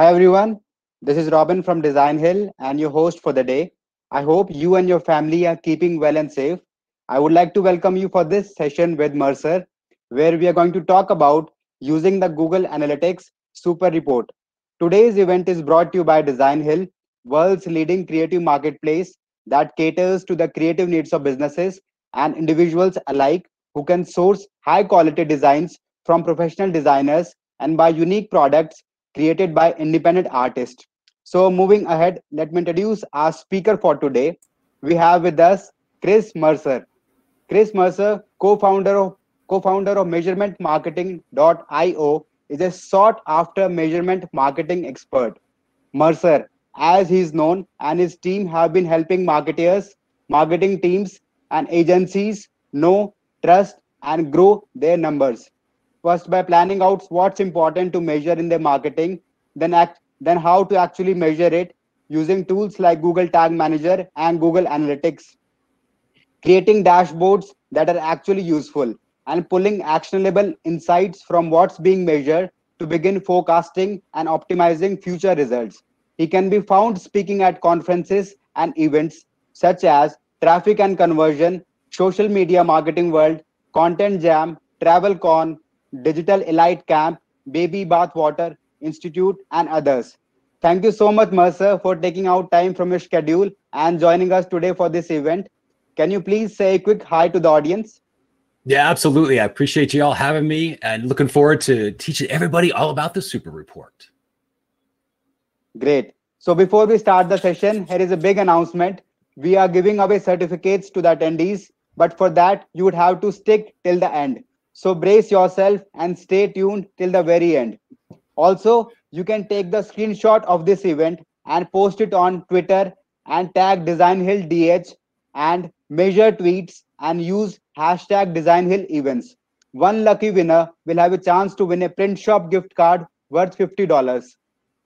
Hi everyone, this is Robin from Design Hill and your host for the day. I hope you and your family are keeping well and safe. I would like to welcome you for this session with Mercer, where we are going to talk about using the Google Analytics Super Report. Today's event is brought to you by Design Hill, world's leading creative marketplace that caters to the creative needs of businesses and individuals alike who can source high quality designs from professional designers and buy unique products created by independent artists. So moving ahead, let me introduce our speaker for today. We have with us Chris Mercer. Chris Mercer, co-founder of co-founder of measurementmarketing.io, is a sought-after measurement marketing expert. Mercer, as he's known, and his team have been helping marketers, marketing teams, and agencies know, trust, and grow their numbers first by planning out what's important to measure in their marketing, then act, then how to actually measure it using tools like Google Tag Manager and Google Analytics. Creating dashboards that are actually useful and pulling actionable insights from what's being measured to begin forecasting and optimizing future results. He can be found speaking at conferences and events such as Traffic and Conversion, Social Media Marketing World, Content Jam, Travel Con. Digital Elite Camp, Baby Bath Water Institute, and others. Thank you so much, Mercer, for taking out time from your schedule and joining us today for this event. Can you please say a quick hi to the audience? Yeah, absolutely. I appreciate you all having me and looking forward to teaching everybody all about the super report. Great. So before we start the session, here is a big announcement. We are giving away certificates to the attendees, but for that, you would have to stick till the end. So brace yourself and stay tuned till the very end. Also, you can take the screenshot of this event and post it on Twitter and tag Design Hill DH and measure tweets and use hashtag Design Hill events. One lucky winner will have a chance to win a print shop gift card worth $50.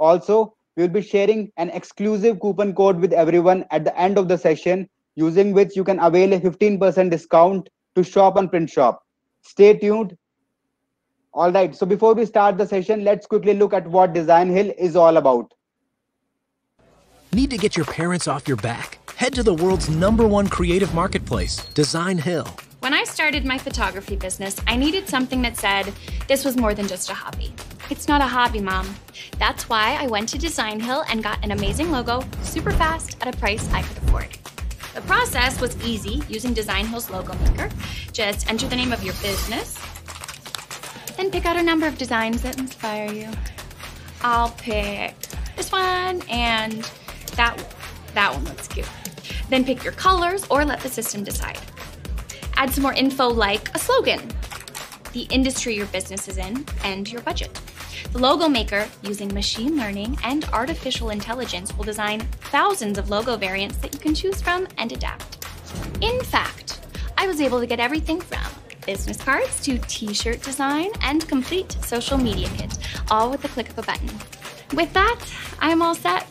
Also, we'll be sharing an exclusive coupon code with everyone at the end of the session, using which you can avail a 15% discount to shop on print shop. Stay tuned. All right. So before we start the session, let's quickly look at what Design Hill is all about. Need to get your parents off your back? Head to the world's number one creative marketplace, Design Hill. When I started my photography business, I needed something that said, this was more than just a hobby. It's not a hobby, Mom. That's why I went to Design Hill and got an amazing logo super fast at a price I could afford. The process was easy using Design Hill's logo maker. Just enter the name of your business, then pick out a number of designs that inspire you. I'll pick this one and that one. That one looks cute. Then pick your colors or let the system decide. Add some more info like a slogan, the industry your business is in, and your budget. The logo maker, using machine learning and artificial intelligence, will design thousands of logo variants that you can choose from and adapt. In fact, I was able to get everything from business cards to t-shirt design and complete social media kit, all with the click of a button. With that, I'm all set.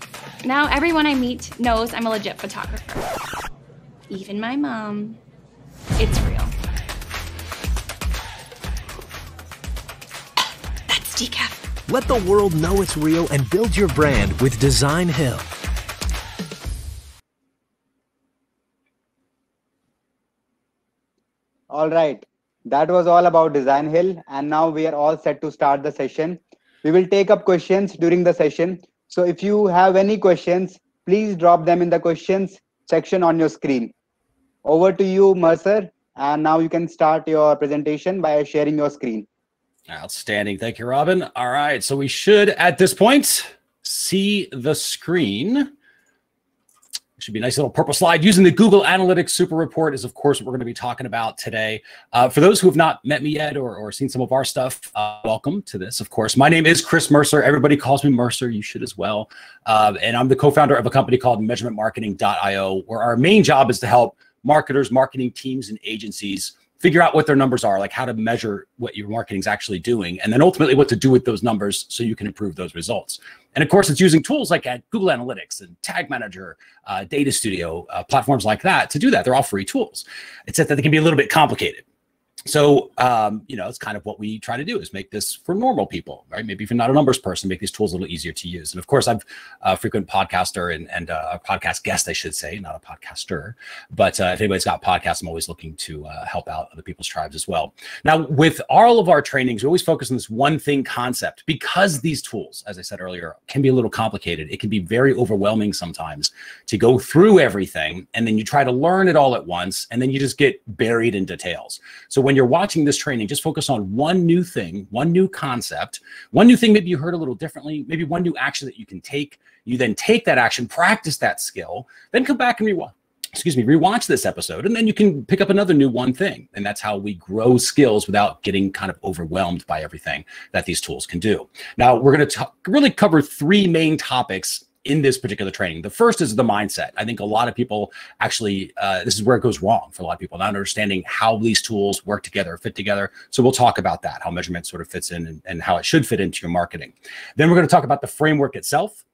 Now everyone I meet knows I'm a legit photographer. Even my mom. It's real. That's decaf. Let the world know it's real and build your brand with Design Hill. All right. That was all about Design Hill. And now we are all set to start the session. We will take up questions during the session. So if you have any questions, please drop them in the questions section on your screen. Over to you, Mercer. And now you can start your presentation by sharing your screen. Outstanding. Thank you, Robin. All right. So we should, at this point, see the screen. should be a nice little purple slide. Using the Google Analytics Super Report is, of course, what we're going to be talking about today. Uh, for those who have not met me yet or, or seen some of our stuff, uh, welcome to this, of course. My name is Chris Mercer. Everybody calls me Mercer. You should as well. Uh, and I'm the co-founder of a company called measurementmarketing.io, where our main job is to help marketers, marketing teams, and agencies – figure out what their numbers are, like how to measure what your marketing is actually doing, and then ultimately what to do with those numbers so you can improve those results. And of course, it's using tools like uh, Google Analytics and Tag Manager, uh, Data Studio, uh, platforms like that to do that. They're all free tools. It's that they can be a little bit complicated so um, you know it's kind of what we try to do is make this for normal people right maybe if you're not a numbers person make these tools a little easier to use and of course i'm a frequent podcaster and, and uh, a podcast guest i should say not a podcaster but uh, if anybody's got podcasts i'm always looking to uh, help out other people's tribes as well now with all of our trainings we always focus on this one thing concept because these tools as i said earlier can be a little complicated it can be very overwhelming sometimes to go through everything and then you try to learn it all at once and then you just get buried in details so when when you're watching this training, just focus on one new thing, one new concept, one new thing maybe you heard a little differently, maybe one new action that you can take. You then take that action, practice that skill, then come back and rewatch excuse me, rewatch this episode, and then you can pick up another new one thing. And that's how we grow skills without getting kind of overwhelmed by everything that these tools can do. Now, we're going to really cover three main topics in this particular training. The first is the mindset. I think a lot of people actually, uh, this is where it goes wrong for a lot of people, not understanding how these tools work together, fit together. So we'll talk about that, how measurement sort of fits in and, and how it should fit into your marketing. Then we're going to talk about the framework itself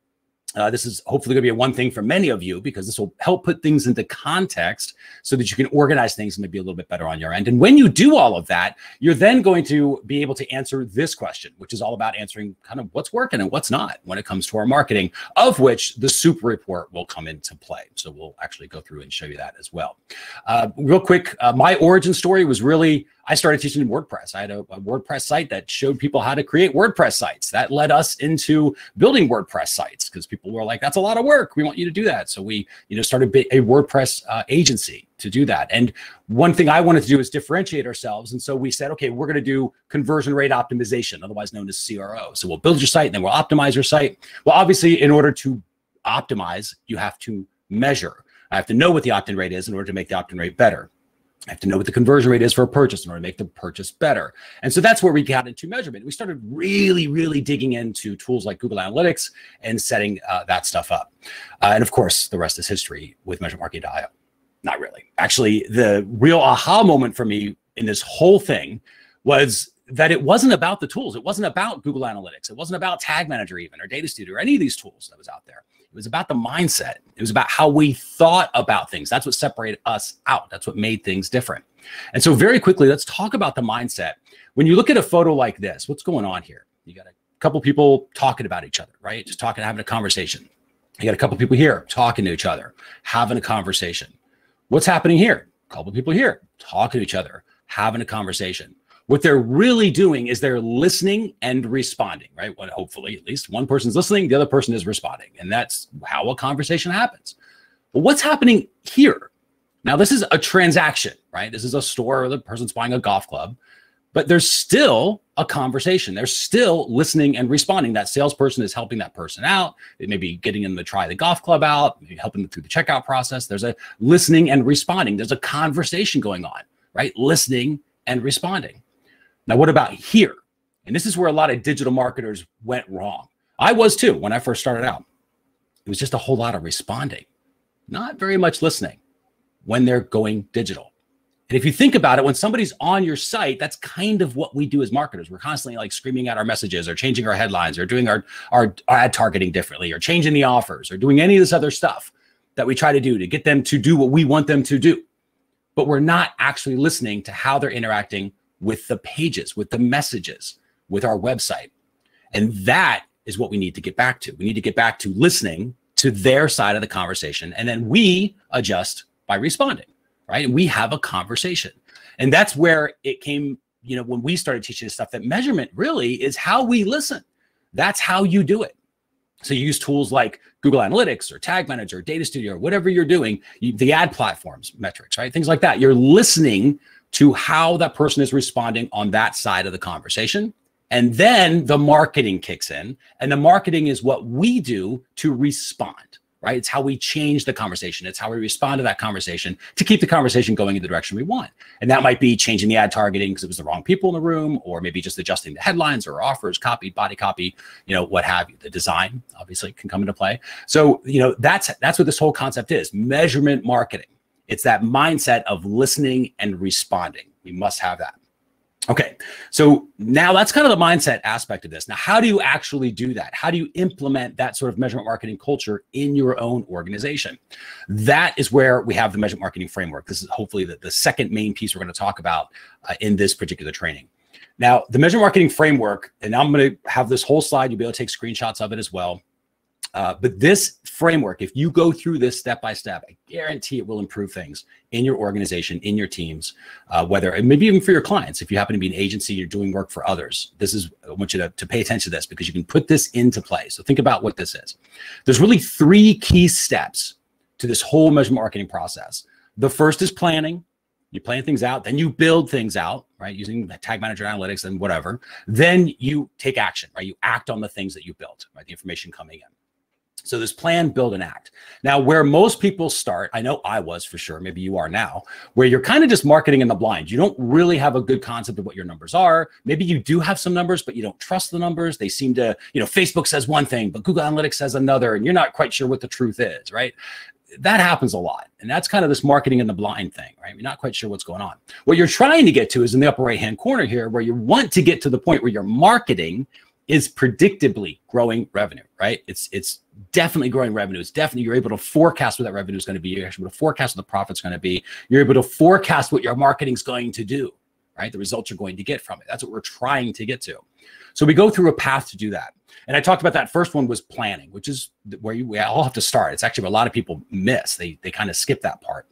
uh, this is hopefully going to be a one thing for many of you because this will help put things into context so that you can organize things maybe a little bit better on your end. And when you do all of that, you're then going to be able to answer this question, which is all about answering kind of what's working and what's not when it comes to our marketing, of which the super report will come into play. So we'll actually go through and show you that as well. Uh, real quick, uh, my origin story was really. I started teaching WordPress. I had a, a, WordPress site that showed people how to create WordPress sites. That led us into building WordPress sites because people people were like, that's a lot of work. We want you to do that. So we, you know, started a WordPress uh, agency to do that. And one thing I wanted to do is differentiate ourselves. And so we said, okay, we're going to do conversion rate optimization, otherwise known as CRO. So we'll build your site and then we'll optimize your site. Well, obviously, in order to optimize, you have to measure. I have to know what the opt-in rate is in order to make the opt-in rate better. I have to know what the conversion rate is for a purchase in order to make the purchase better. And so that's where we got into measurement. We started really, really digging into tools like Google Analytics and setting uh, that stuff up. Uh, and of course, the rest is history with measurementmarketing.io. Not really. Actually, the real aha moment for me in this whole thing was that it wasn't about the tools. It wasn't about Google Analytics. It wasn't about Tag Manager even or Data Studio or any of these tools that was out there. It was about the mindset. It was about how we thought about things. That's what separated us out. That's what made things different. And so, very quickly, let's talk about the mindset. When you look at a photo like this, what's going on here? You got a couple people talking about each other, right? Just talking, having a conversation. You got a couple people here talking to each other, having a conversation. What's happening here? A couple people here talking to each other, having a conversation. What they're really doing is they're listening and responding, right? Well, hopefully, at least one person's listening, the other person is responding. And that's how a conversation happens. But what's happening here? Now, this is a transaction, right? This is a store the person's buying a golf club, but there's still a conversation. They're still listening and responding. That salesperson is helping that person out. They may be getting them to try the golf club out, helping them through the checkout process. There's a listening and responding. There's a conversation going on, right? Listening and responding. Now, what about here? And this is where a lot of digital marketers went wrong. I was too when I first started out. It was just a whole lot of responding, not very much listening when they're going digital. And if you think about it, when somebody's on your site, that's kind of what we do as marketers. We're constantly like screaming out our messages or changing our headlines or doing our, our, our, ad targeting differently or changing the offers or doing any of this other stuff that we try to do to get them to do what we want them to do. But we're not actually listening to how they're interacting with the pages, with the messages, with our website. And that is what we need to get back to. We need to get back to listening to their side of the conversation. And then we adjust by responding, right? And we have a conversation. And that's where it came, you know, when we started teaching this stuff, that measurement really is how we listen. That's how you do it. So you use tools like Google Analytics or Tag Manager, or Data Studio, or whatever you're doing, you, the ad platforms, metrics, right? Things like that. You're listening to how that person is responding on that side of the conversation. And then the marketing kicks in, and the marketing is what we do to respond, right? It's how we change the conversation. It's how we respond to that conversation to keep the conversation going in the direction we want. And that might be changing the ad targeting because it was the wrong people in the room, or maybe just adjusting the headlines or offers, copy, body copy, you know, what have you. The design obviously can come into play. So, you know, that's that's what this whole concept is: measurement marketing it's that mindset of listening and responding. We must have that. Okay, so now that's kind of the mindset aspect of this. Now, how do you actually do that? How do you implement that sort of measurement marketing culture in your own organization? That is where we have the measurement marketing framework. This is hopefully the, the second main piece we're going to talk about uh, in this particular training. Now, the measurement marketing framework, and I'm going to have this whole slide, you'll be able to take screenshots of it as well. Uh, but this framework, if you go through this step by step, I guarantee it will improve things in your organization, in your teams, uh, whether and maybe even for your clients. If you happen to be an agency, you're doing work for others. This is I want you to, to pay attention to this because you can put this into play. So think about what this is. There's really three key steps to this whole measurement marketing process. The first is planning. You plan things out, then you build things out, right? Using tag manager analytics and whatever. Then you take action, right? You act on the things that you built, right? The information coming in. So this plan, build, and act. Now, where most people start, I know I was for sure, maybe you are now, where you're kind of just marketing in the blind. You don't really have a good concept of what your numbers are. Maybe you do have some numbers, but you don't trust the numbers. They seem to, you know, Facebook says one thing, but Google Analytics says another, and you're not quite sure what the truth is, right? that happens a lot. And that's kind of this marketing in the blind thing, right? You're not quite sure what's going on. What you're trying to get to is in the upper right hand corner here, where you want to get to the point where you're marketing is predictably growing revenue, right? It's it's definitely growing revenue. It's definitely you're able to forecast what that revenue is going to be. You're able to forecast what the profit's going to be. You're able to forecast what your marketing's going to do, right? The results you're going to get from it. That's what we're trying to get to. So we go through a path to do that. And I talked about that first one was planning, which is where you, we all have to start. It's actually a lot of people miss. They they kind of skip that part.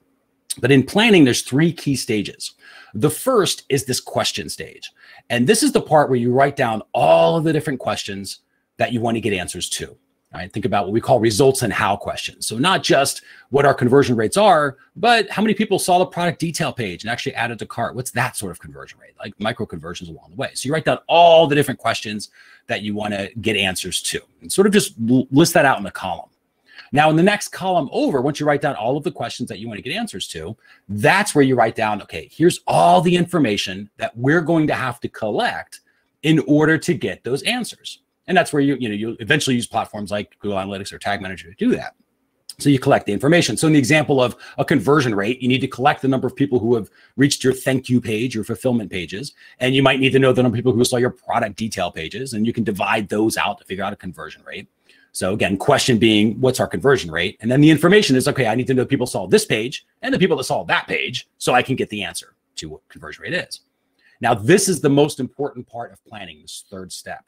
But in planning, there's three key stages. The first is this question stage. And this is the part where you write down all of the different questions that you want to get answers to. Right? think about what we call results and how questions. So not just what our conversion rates are, but how many people saw the product detail page and actually added to cart. What's that sort of conversion rate? Like micro conversions along the way. So you write down all the different questions that you want to get answers to and sort of just list that out in the column. Now, in the next column over, once you write down all of the questions that you want to get answers to, that's where you write down, okay, here's all the information that we're going to have to collect in order to get those answers. And that's where you, you know, you eventually use platforms like Google Analytics or Tag Manager to do that. So you collect the information. So in the example of a conversion rate, you need to collect the number of people who have reached your thank you page, your fulfillment pages, and you might need to know the number of people who saw your product detail pages, and you can divide those out to figure out a conversion rate. So again, question being, what's our conversion rate? And then the information is, okay, I need to know people saw this page and the people that saw that page so I can get the answer to what conversion rate is. Now, this is the most important part of planning, this third step,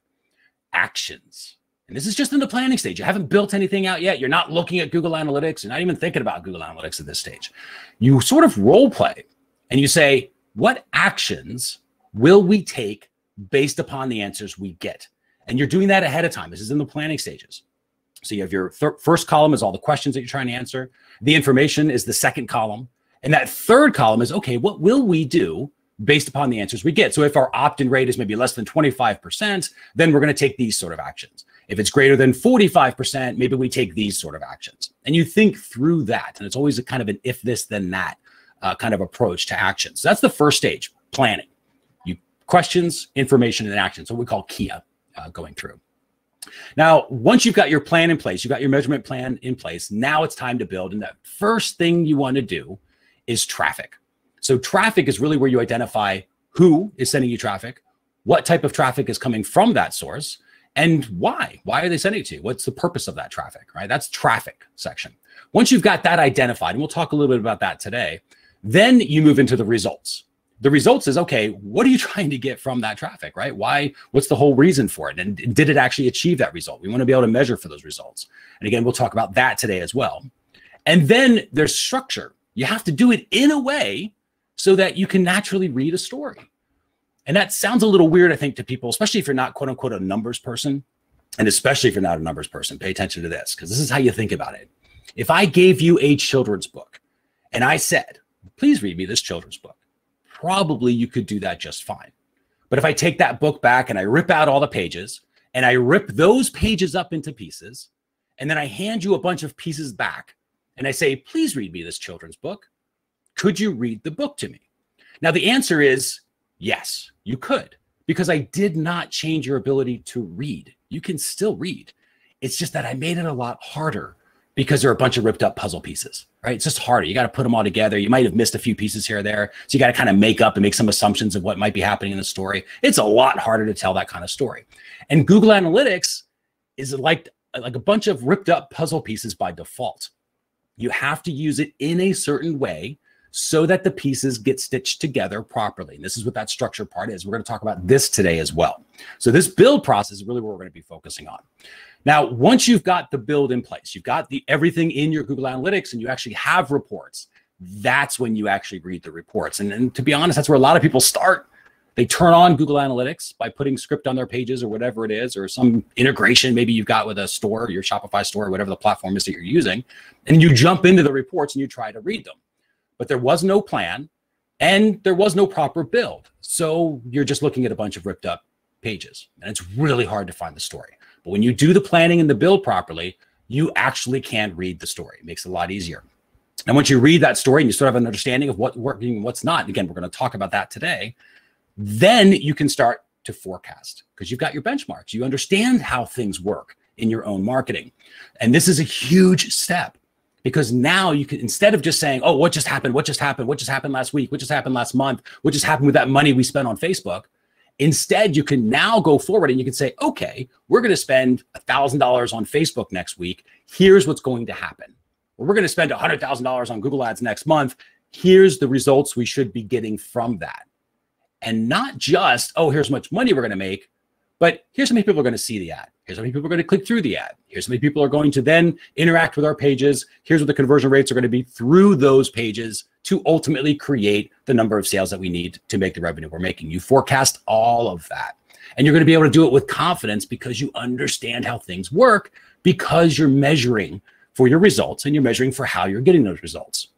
actions. And this is just in the planning stage. You haven't built anything out yet. You're not looking at Google Analytics. You're not even thinking about Google Analytics at this stage. You sort of role play and you say, what actions will we take based upon the answers we get? And you're doing that ahead of time. This is in the planning stages. So you have your first column is all the questions that you're trying to answer. The information is the second column. And that third column is okay, what will we do based upon the answers we get? So if our opt in rate is maybe less than 25%, then we're going to take these sort of actions. If it's greater than 45%, maybe we take these sort of actions. And you think through that. And it's always a kind of an if this, then that uh, kind of approach to actions. So that's the first stage planning. You questions, information, and action. So we call KIA uh, going through. Now, once you've got your plan in place, you've got your measurement plan in place, now it's time to build. And the first thing you want to do is traffic. So, traffic is really where you identify who is sending you traffic, what type of traffic is coming from that source, and why. Why are they sending it to you? What's the purpose of that traffic, right? That's traffic section. Once you've got that identified, and we'll talk a little bit about that today, then you move into the results the results is okay what are you trying to get from that traffic right why what's the whole reason for it and did it actually achieve that result we want to be able to measure for those results and again we'll talk about that today as well and then there's structure you have to do it in a way so that you can naturally read a story and that sounds a little weird i think to people especially if you're not quote unquote a numbers person and especially if you're not a numbers person pay attention to this because this is how you think about it if i gave you a children's book and i said please read me this children's book probably you could do that just fine. But if I take that book back and I rip out all the pages and I rip those pages up into pieces, and then I hand you a bunch of pieces back and I say, please read me this children's book. Could you read the book to me? Now, the answer is yes, you could, because I did not change your ability to read. You can still read. It's just that I made it a lot harder because they're a bunch of ripped up puzzle pieces, right? It's just harder. You got to put them all together. You might have missed a few pieces here or there. So you got to kind of make up and make some assumptions of what might be happening in the story. It's a lot harder to tell that kind of story. And Google Analytics is like, like a bunch of ripped up puzzle pieces by default. You have to use it in a certain way so that the pieces get stitched together properly. And this is what that structure part is. We're going to talk about this today as well. So this build process is really what we're going to be focusing on. Now, once you've got the build in place, you've got the everything in your Google Analytics and you actually have reports, that's when you actually read the reports. And, and to be honest, that's where a lot of people start. They turn on Google Analytics by putting script on their pages or whatever it is, or some integration maybe you've got with a store, your Shopify store, or whatever the platform is that you're using. And you jump into the reports and you try to read them. But there was no plan and there was no proper build. So you're just looking at a bunch of ripped up pages. And it's really hard to find the story. But when you do the planning and the build properly, you actually can read the story. It makes it a lot easier. And once you read that story and you sort of have an understanding of what's working and what's not, again, we're going to talk about that today, then you can start to forecast because you've got your benchmarks. You understand how things work in your own marketing. And this is a huge step because now you can, instead of just saying, oh, what just happened? What just happened? What just happened last week? What just happened last month? What just happened with that money we spent on Facebook? Instead, you can now go forward and you can say, okay, we're going to spend $1,000 on Facebook next week. Here's what's going to happen. Or we're going to spend $100,000 on Google Ads next month. Here's the results we should be getting from that. And not just, oh, here's much money we're going to make, but here's how many people are going to see the ad. Here's how many people are going to click through the ad. Here's how many people are going to then interact with our pages. Here's what the conversion rates are going to be through those pages to ultimately create the number of sales that we need to make the revenue we're making. You forecast all of that. And you're going to be able to do it with confidence because you understand how things work because you're measuring for your results and you're measuring for how you're getting those results.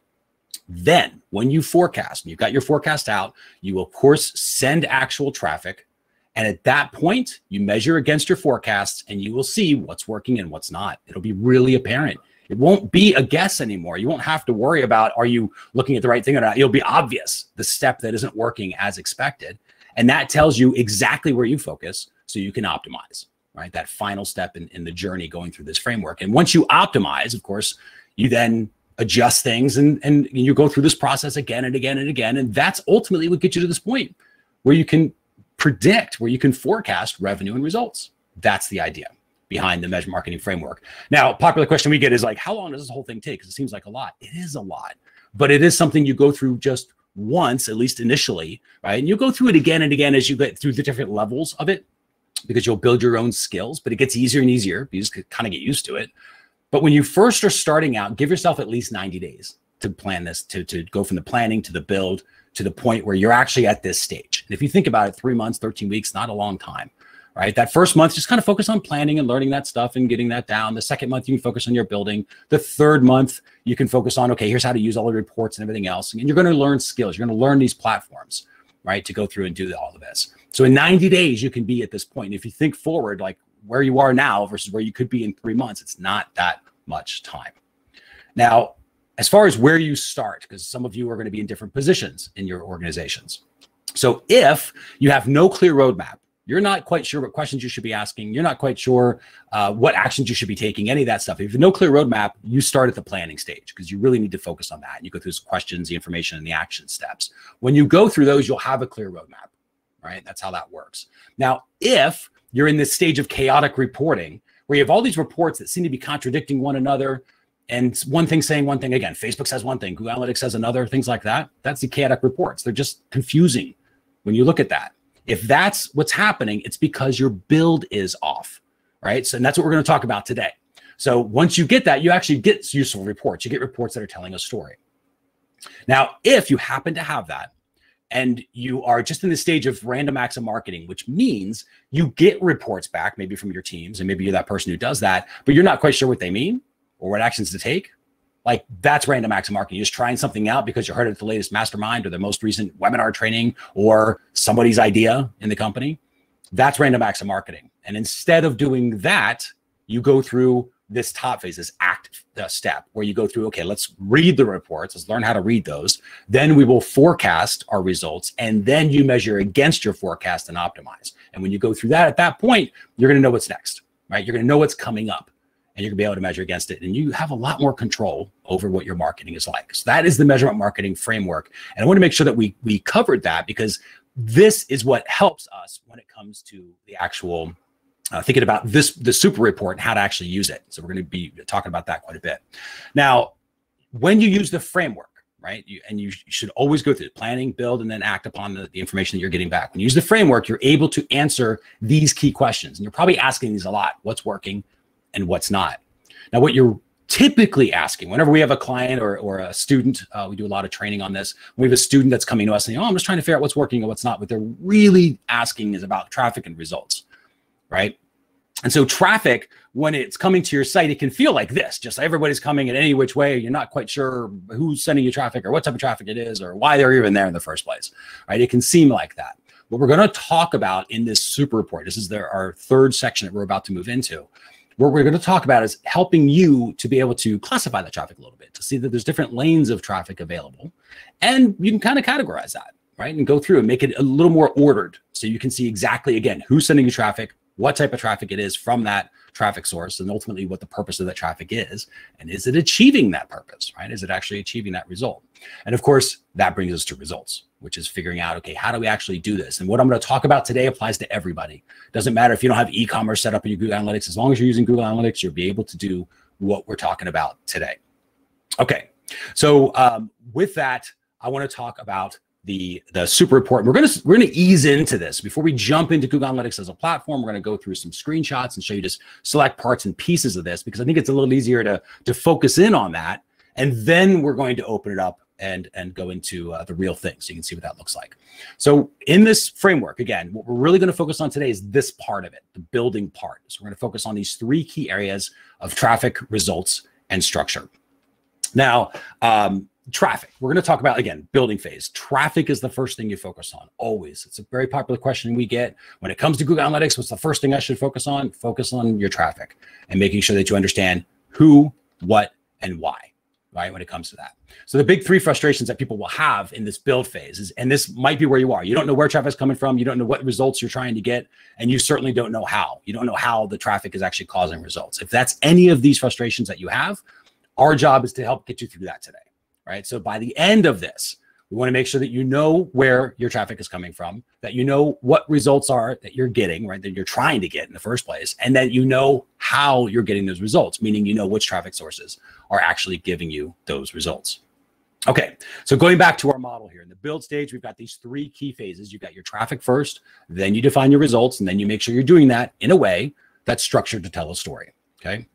Then, when you forecast and you've got your forecast out, you of course, send actual traffic and at that point, you measure against your forecasts and you will see what's working and what's not. It'll be really apparent. It won't be a guess anymore. You won't have to worry about are you looking at the right thing or not. It'll be obvious the step that isn't working as expected. And that tells you exactly where you focus so you can optimize, right? That final step in, in the journey going through this framework. And once you optimize, of course, you then adjust things and, and you go through this process again and again and again. And that's ultimately what gets you to this point where you can predict, where you can forecast revenue and results. That's the idea behind the measure marketing framework. Now, popular question we get is like, how long does this whole thing take? Because it seems like a lot. It is a lot, but it is something you go through just once, at least initially, right? And you'll go through it again and again as you get through the different levels of it because you'll build your own skills, but it gets easier and easier. You just kind of get used to it. But when you first are starting out, give yourself at least 90 days to plan this, to, to go from the planning to the build to the point where you're actually at this stage. And if you think about it, three months, 13 weeks, not a long time, right? That first month, just kind of focus on planning and learning that stuff and getting that down. The second month, you can focus on your building. The third month, you can focus on, okay, here's how to use all the reports and everything else. And you're going to learn skills. You're going to learn these platforms, right? To go through and do all of this. So in 90 days, you can be at this point. if you think forward, like where you are now versus where you could be in three months, it's not that much time. Now, as far as where you start, because some of you are going to be in different positions in your organizations. So if you have no clear roadmap, you're not quite sure what questions you should be asking. You're not quite sure uh, what actions you should be taking, any of that stuff. If you have no clear roadmap, you start at the planning stage because you really need to focus on that. And you go through the questions, the information, and the action steps. When you go through those, you'll have a clear roadmap, right? That's how that works. Now, if you're in this stage of chaotic reporting where you have all these reports that seem to be contradicting one another, and one thing saying one thing again. Facebook says one thing, Google Analytics says another, things like that. That's the chaotic reports. They're just confusing when you look at that. If that's what's happening, it's because your build is off, right? So, and that's what we're going to talk about today. So, once you get that, you actually get useful reports. You get reports that are telling a story. Now, if you happen to have that, and you are just in the stage of random acts of marketing, which means you get reports back, maybe from your teams, and maybe you're that person who does that, but you're not quite sure what they mean or what actions to take, like that's random of marketing. You're just trying something out because you heard it at the latest mastermind or the most recent webinar training or somebody's idea in the company. That's random of marketing. And instead of doing that, you go through this top phase, this act uh, step where you go through, okay, let's read the reports, let's learn how to read those. Then we will forecast our results and then you measure against your forecast and optimize. And when you go through that at that point, you're going to know what's next, right? You're going to know what's coming up and you're going to be able to measure against it. And you have a lot more control over what your marketing is like. So that is the measurement marketing framework. And I want to make sure that we we covered that because this is what helps us when it comes to the actual uh, thinking about this the super report and how to actually use it. So we're going to be talking about that quite a bit. Now, when you use the framework, right? You, and you should always go through planning, build, and then act upon the, the information that you're getting back. When you use the framework, you're able to answer these key questions. And you're probably asking these a lot. What's working? and what's not. Now, what you're typically asking whenever we have a client or, or a student, uh, we do a lot of training on this. we have a student that's coming to us and Oh, I'm just trying to figure out what's working and what's not. What they're really asking is about traffic and results, right? And so, traffic, when it's coming to your site, it can feel like this just everybody's coming in any which way. You're not quite sure who's sending you traffic or what type of traffic it is or why they're even there in the first place, right? It can seem like that. What we're going to talk about in this super report, this is our third section that we're about to move into, what we're going to talk about is helping you to be able to classify that traffic a little bit to see that there's different lanes of traffic available and you can kind of categorize that right and go through and make it a little more ordered so you can see exactly again who's sending you traffic what type of traffic it is from that traffic source and ultimately what the purpose of that traffic is and is it achieving that purpose right is it actually achieving that result and of course that brings us to results which is figuring out, okay, how do we actually do this? And what I'm going to talk about today applies to everybody. Doesn't matter if you don't have e-commerce set up in your Google Analytics, as long as you're using Google Analytics, you'll be able to do what we're talking about today. Okay. So um, with that, I want to talk about the the super important. We're gonna we're gonna ease into this before we jump into Google Analytics as a platform. We're gonna go through some screenshots and show you just select parts and pieces of this because I think it's a little easier to to focus in on that, and then we're going to open it up and and go into uh, the real thing so you can see what that looks like so in this framework again what we're really going to focus on today is this part of it the building part so we're going to focus on these three key areas of traffic results and structure now um, traffic we're going to talk about again building phase traffic is the first thing you focus on always it's a very popular question we get when it comes to google analytics what's the first thing i should focus on focus on your traffic and making sure that you understand who what and why right? When it comes to that. So the big three frustrations that people will have in this build phase is, and this might be where you are. You don't know where traffic's coming from. You don't know what results you're trying to get. And you certainly don't know how. You don't know how the traffic is actually causing results. If that's any of these frustrations that you have, our job is to help get you through that today, right? So by the end of this, we want to make sure that you know where your traffic is coming from, that you know what results are that you're getting, right? That you're trying to get in the first place, and that you know how you're getting those results, meaning you know which traffic sources are actually giving you those results. Okay, so going back to our model here in the build stage, we've got these three key phases. You've got your traffic first, then you define your results, and then you make sure you're doing that in a way that's structured to tell a story. Okay,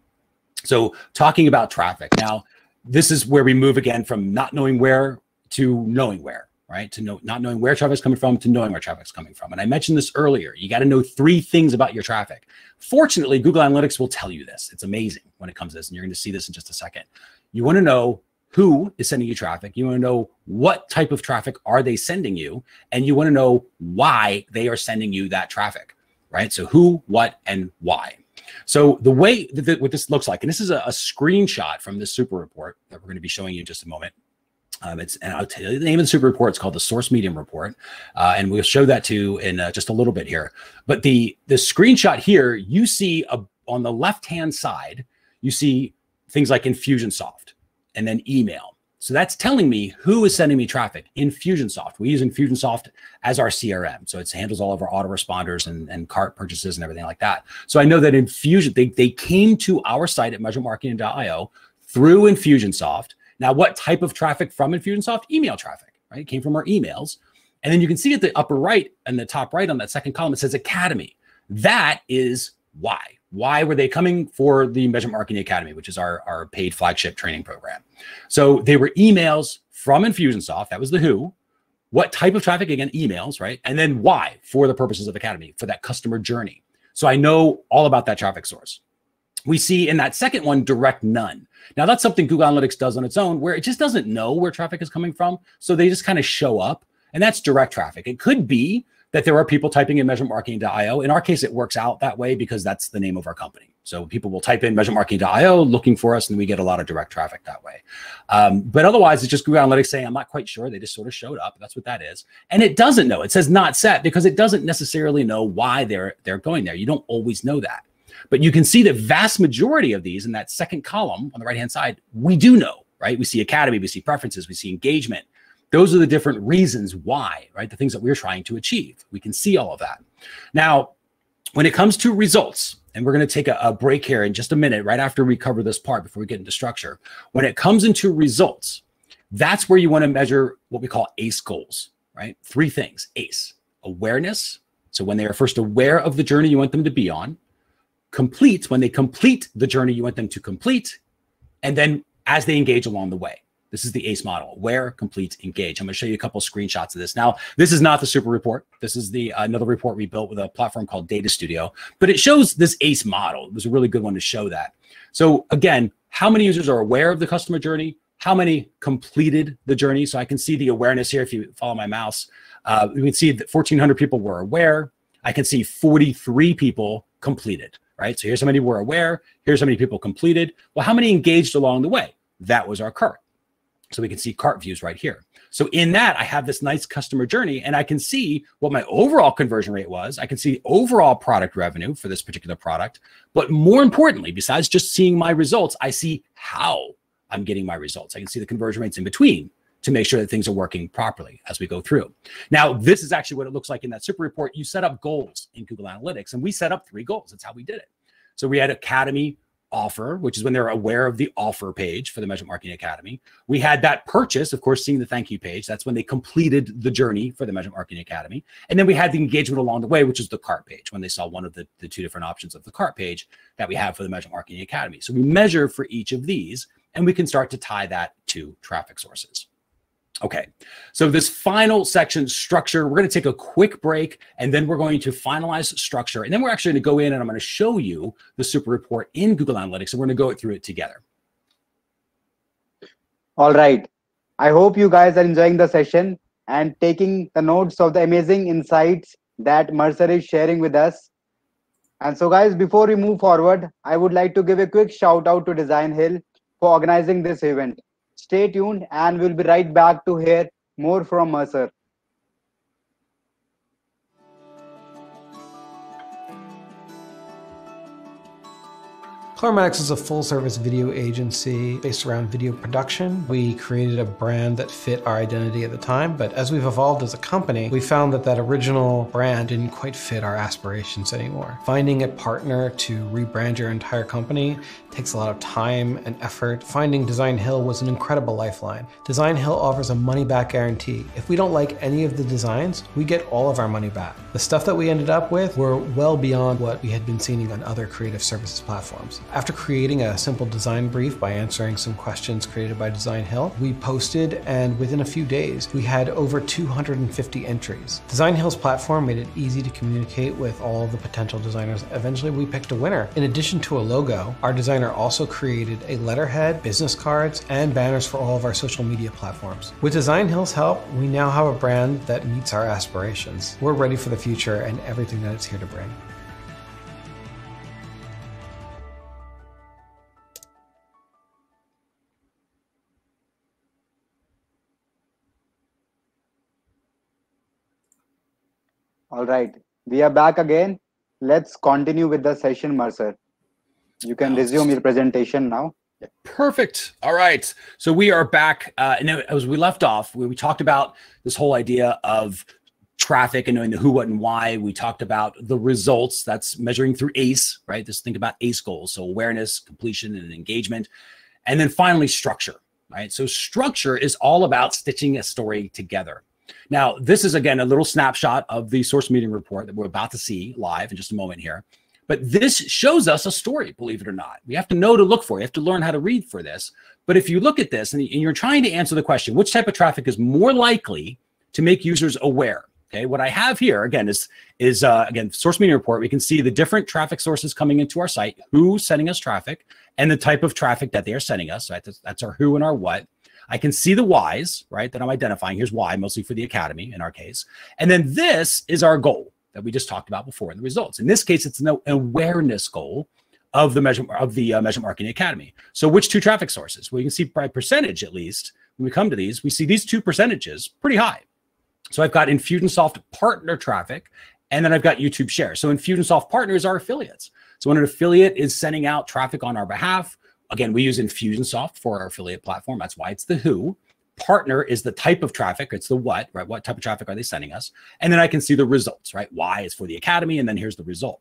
so talking about traffic now, this is where we move again from not knowing where to knowing where, right? To know, not knowing where traffic's coming from to knowing where traffic's coming from. And I mentioned this earlier. You got to know three things about your traffic. Fortunately, Google Analytics will tell you this. It's amazing when it comes to this. And you're going to see this in just a second. You want to know who is sending you traffic. You want to know what type of traffic are they sending you. And you want to know why they are sending you that traffic, right? So who, what, and why. So the way that what this looks like, and this is a, a screenshot from this super report that we're going to be showing you in just a moment um, it's and I'll tell you the name of the super report. It's called the Source Medium Report, uh, and we'll show that too in uh, just a little bit here. But the the screenshot here, you see a, on the left hand side, you see things like Infusionsoft and then email. So that's telling me who is sending me traffic. Infusionsoft. We use Infusionsoft as our CRM, so it handles all of our autoresponders and and cart purchases and everything like that. So I know that Infusion they they came to our site at measuremarketing.io through Infusionsoft now, what type of traffic from Infusionsoft? Email traffic, right? It came from our emails. And then you can see at the upper right and the top right on that second column, it says Academy. That is why. Why were they coming for the Measurement Marketing Academy, which is our, our paid flagship training program? So they were emails from Infusionsoft. That was the who. What type of traffic? Again, emails, right? And then why for the purposes of Academy, for that customer journey. So I know all about that traffic source. We see in that second one, direct none. Now, that's something Google Analytics does on its own, where it just doesn't know where traffic is coming from. So they just kind of show up, and that's direct traffic. It could be that there are people typing in measurement marketing.io. In our case, it works out that way because that's the name of our company. So people will type in measurement marketing.io looking for us, and we get a lot of direct traffic that way. Um, but otherwise, it's just Google Analytics saying, I'm not quite sure. They just sort of showed up. That's what that is. And it doesn't know. It says not set because it doesn't necessarily know why they're they're going there. You don't always know that. But you can see the vast majority of these in that second column on the right hand side, we do know, right? We see academy, we see preferences, we see engagement. Those are the different reasons why, right? The things that we're trying to achieve. We can see all of that. Now, when it comes to results, and we're going to take a, a break here in just a minute, right after we cover this part before we get into structure. When it comes into results, that's where you want to measure what we call ACE goals, right? Three things ACE, awareness. So when they are first aware of the journey you want them to be on, complete when they complete the journey you want them to complete, and then as they engage along the way. This is the ACE model, where, complete, engage. I'm going to show you a couple of screenshots of this. Now, this is not the super report. This is the uh, another report we built with a platform called Data Studio, but it shows this ACE model. It was a really good one to show that. So again, how many users are aware of the customer journey? How many completed the journey? So I can see the awareness here if you follow my mouse. Uh, can see that 1,400 people were aware. I can see 43 people completed right? So here's how many were aware. Here's how many people completed. Well, how many engaged along the way? That was our cart. So we can see cart views right here. So in that, I have this nice customer journey and I can see what my overall conversion rate was. I can see overall product revenue for this particular product. But more importantly, besides just seeing my results, I see how I'm getting my results. I can see the conversion rates in between to make sure that things are working properly as we go through. Now, this is actually what it looks like in that super report. You set up goals in Google Analytics, and we set up three goals. That's how we did it. So we had Academy offer, which is when they're aware of the offer page for the Measurement Marketing Academy. We had that purchase, of course, seeing the thank you page. That's when they completed the journey for the Measurement Marketing Academy. And then we had the engagement along the way, which is the cart page, when they saw one of the, the two different options of the cart page that we have for the Measurement Marketing Academy. So we measure for each of these, and we can start to tie that to traffic sources. Okay, so this final section, structure, we're going to take a quick break and then we're going to finalize structure. And then we're actually going to go in and I'm going to show you the super report in Google Analytics and we're going to go through it together. All right. I hope you guys are enjoying the session and taking the notes of the amazing insights that Mercer is sharing with us. And so, guys, before we move forward, I would like to give a quick shout out to Design Hill for organizing this event. Stay tuned and we'll be right back to hear more from her, sir. Clarimax is a full service video agency based around video production. We created a brand that fit our identity at the time, but as we've evolved as a company, we found that that original brand didn't quite fit our aspirations anymore. Finding a partner to rebrand your entire company takes a lot of time and effort. Finding Design Hill was an incredible lifeline. Design Hill offers a money back guarantee. If we don't like any of the designs, we get all of our money back. The stuff that we ended up with were well beyond what we had been seeing on other creative services platforms. After creating a simple design brief by answering some questions created by Design Hill, we posted and within a few days, we had over 250 entries. Design Hill's platform made it easy to communicate with all the potential designers. Eventually, we picked a winner. In addition to a logo, our designer also created a letterhead, business cards, and banners for all of our social media platforms. With Design Hill's help, we now have a brand that meets our aspirations. We're ready for the future and everything that it's here to bring. right. We are back again. Let's continue with the session, Mercer. You can resume your presentation now. Perfect. All right. So we are back. Uh, and as we left off, we, we talked about this whole idea of traffic and knowing the who, what, and why. We talked about the results. That's measuring through ACE, right? This think about ACE goals. So awareness, completion, and engagement. And then finally, structure, right? So structure is all about stitching a story together. Now, this is again a little snapshot of the source meeting report that we're about to see live in just a moment here. But this shows us a story, believe it or not. We have to know to look for. You have to learn how to read for this. But if you look at this and you're trying to answer the question, which type of traffic is more likely to make users aware? Okay, what I have here again is is uh, again source media report. We can see the different traffic sources coming into our site, who's sending us traffic, and the type of traffic that they are sending us. Right, that's, that's our who and our what. I can see the whys, right, that I'm identifying. Here's why, mostly for the academy in our case. And then this is our goal that we just talked about before in the results. In this case, it's an awareness goal of the measure of the uh, measure marketing academy. So which two traffic sources? Well, you can see by percentage at least when we come to these, we see these two percentages pretty high. So I've got Infusionsoft partner traffic, and then I've got YouTube share. So Infusionsoft partners are affiliates. So when an affiliate is sending out traffic on our behalf, Again, we use Infusionsoft for our affiliate platform. That's why it's the who. Partner is the type of traffic. It's the what, right? What type of traffic are they sending us? And then I can see the results, right? Why is for the academy. And then here's the result.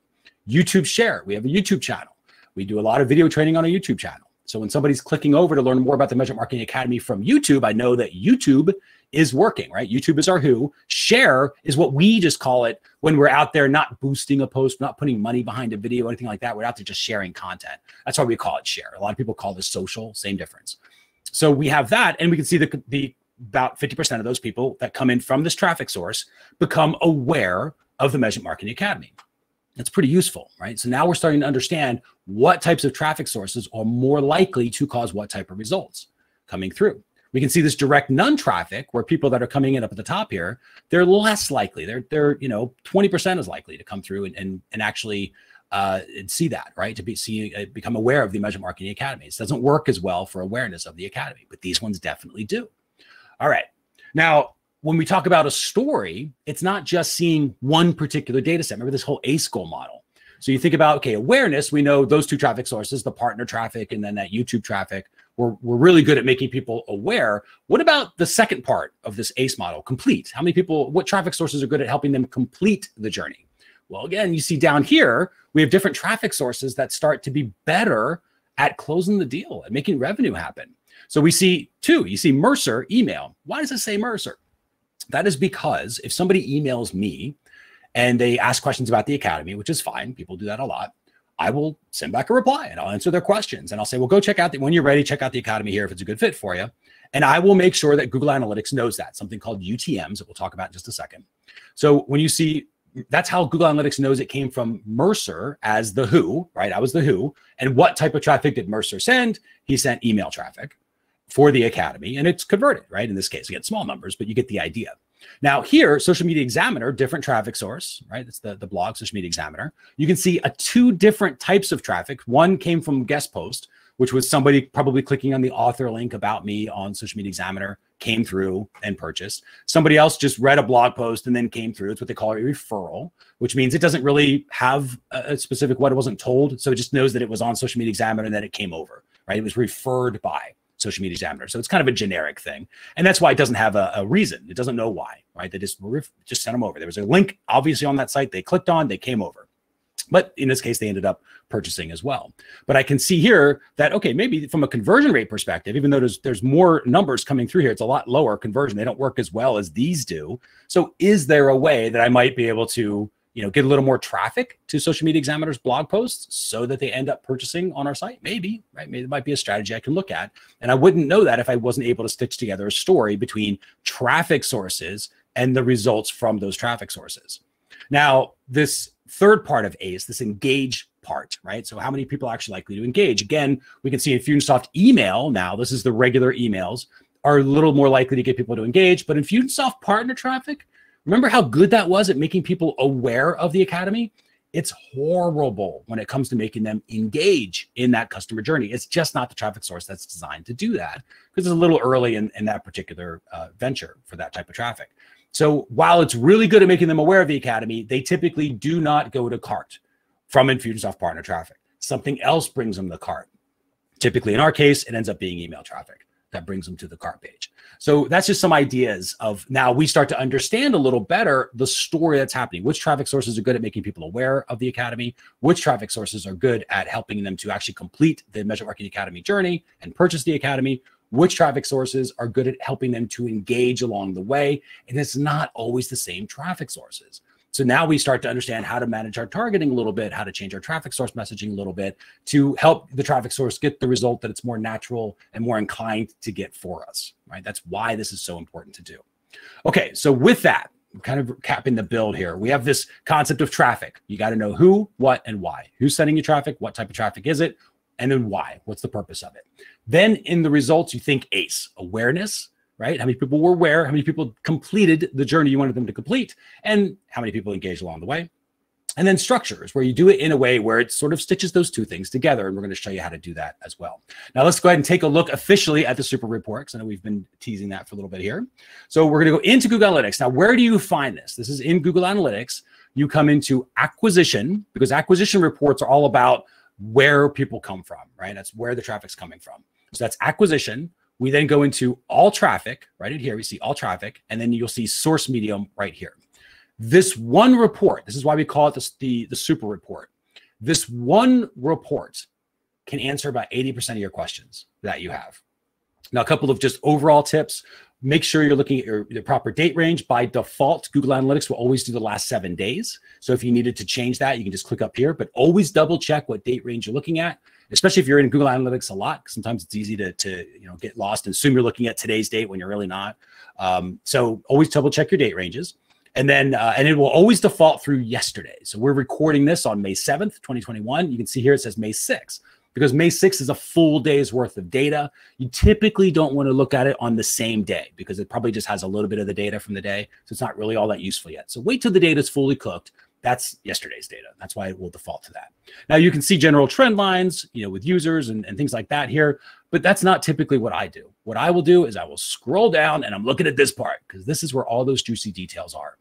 YouTube share. We have a YouTube channel. We do a lot of video training on our YouTube channel. So when somebody's clicking over to learn more about the Measurement Marketing Academy from YouTube, I know that YouTube is working, right? YouTube is our who. Share is what we just call it when we're out there not boosting a post, not putting money behind a video, anything like that. We're out there just sharing content. That's why we call it share. A lot of people call this social, same difference. So we have that, and we can see the, the about 50% of those people that come in from this traffic source become aware of the Measurement Marketing Academy. That's pretty useful, right? So now we're starting to understand what types of traffic sources are more likely to cause what type of results coming through we can see this direct non traffic where people that are coming in up at the top here, they're less likely. They're they're you know 20% as likely to come through and and, and actually uh, and see that right to be see uh, become aware of the measurement marketing academies. It doesn't work as well for awareness of the academy, but these ones definitely do. All right, now when we talk about a story, it's not just seeing one particular data set. Remember this whole ACE goal model. So you think about okay, awareness. We know those two traffic sources, the partner traffic and then that YouTube traffic we're, we're really good at making people aware. What about the second part of this ACE model, complete? How many people, what traffic sources are good at helping them complete the journey? Well, again, you see down here, we have different traffic sources that start to be better at closing the deal and making revenue happen. So we see two, you see Mercer email. Why does it say Mercer? That is because if somebody emails me and they ask questions about the academy, which is fine, people do that a lot. I will send back a reply and I'll answer their questions. And I'll say, well, go check out the, when you're ready, check out the Academy here if it's a good fit for you. And I will make sure that Google Analytics knows that something called UTMs that we'll talk about in just a second. So when you see, that's how Google Analytics knows it came from Mercer as the who, right? I was the who. And what type of traffic did Mercer send? He sent email traffic for the Academy and it's converted, right? In this case, you get small numbers, but you get the idea. Now here, Social Media Examiner, different traffic source, right? That's the, the blog, Social Media Examiner. You can see a uh, two different types of traffic. One came from guest post, which was somebody probably clicking on the author link about me on Social Media Examiner, came through and purchased. Somebody else just read a blog post and then came through. It's what they call a referral, which means it doesn't really have a specific what it wasn't told. So it just knows that it was on Social Media Examiner and that it came over, right? It was referred by social media examiner. So it's kind of a generic thing. And that's why it doesn't have a, a reason. It doesn't know why, right? They just, just sent them over. There was a link, obviously, on that site. They clicked on, they came over. But in this case, they ended up purchasing as well. But I can see here that, okay, maybe from a conversion rate perspective, even though there's, there's more numbers coming through here, it's a lot lower conversion. They don't work as well as these do. So is there a way that I might be able to you know, get a little more traffic to social media examiner's blog posts so that they end up purchasing on our site? Maybe, right? Maybe it might be a strategy I can look at. And I wouldn't know that if I wasn't able to stitch together a story between traffic sources and the results from those traffic sources. Now, this third part of ACE, this engage part, right? So how many people are actually likely to engage? Again, we can see Infusionsoft email now, this is the regular emails, are a little more likely to get people to engage, but Infusionsoft partner traffic Remember how good that was at making people aware of the academy? It's horrible when it comes to making them engage in that customer journey. It's just not the traffic source that's designed to do that because it's a little early in, in that particular uh, venture for that type of traffic. So while it's really good at making them aware of the academy, they typically do not go to cart from Infusionsoft partner traffic. Something else brings them the cart. Typically, in our case, it ends up being email traffic that brings them to the cart page. So that's just some ideas of now we start to understand a little better the story that's happening. Which traffic sources are good at making people aware of the academy? Which traffic sources are good at helping them to actually complete the Measurement Marketing Academy journey and purchase the academy? Which traffic sources are good at helping them to engage along the way? And it's not always the same traffic sources. So now we start to understand how to manage our targeting a little bit, how to change our traffic source messaging a little bit to help the traffic source get the result that it's more natural and more inclined to get for us, right? That's why this is so important to do. Okay, so with that, kind of capping the build here. We have this concept of traffic. You got to know who, what, and why. Who's sending you traffic? What type of traffic is it? And then why? What's the purpose of it? Then in the results, you think ACE, awareness, right? How many people were where? How many people completed the journey you wanted them to complete? And how many people engaged along the way? And then structures, where you do it in a way where it sort of stitches those two things together. And we're going to show you how to do that as well. Now, let's go ahead and take a look officially at the super report, because I know we've been teasing that for a little bit here. So we're going to go into Google Analytics. Now, where do you find this? This is in Google Analytics. You come into acquisition, because acquisition reports are all about where people come from, right? That's where the traffic's coming from. So that's acquisition. We then go into all traffic right in here. We see all traffic, and then you'll see source medium right here. This one report, this is why we call it the, the super report. This one report can answer about 80% of your questions that you have. Now, a couple of just overall tips. Make sure you're looking at your, your, proper date range. By default, Google Analytics will always do the last seven days. So if you needed to change that, you can just click up here, but always double check what date range you're looking at especially if you're in Google Analytics a lot. Sometimes it's easy to, to you know get lost and assume you're looking at today's date when you're really not. Um, so always double check your date ranges. And then, uh, and it will always default through yesterday. So we're recording this on May 7th, 2021. You can see here it says May 6th because May 6th is a full day's worth of data. You typically don't want to look at it on the same day because it probably just has a little bit of the data from the day. So it's not really all that useful yet. So wait till the data is fully cooked. That's yesterday's data. That's why it will default to that. Now you can see general trend lines, you know, with users and, and things like that here, but that's not typically what I do. What I will do is I will scroll down and I'm looking at this part because this is where all those juicy details are.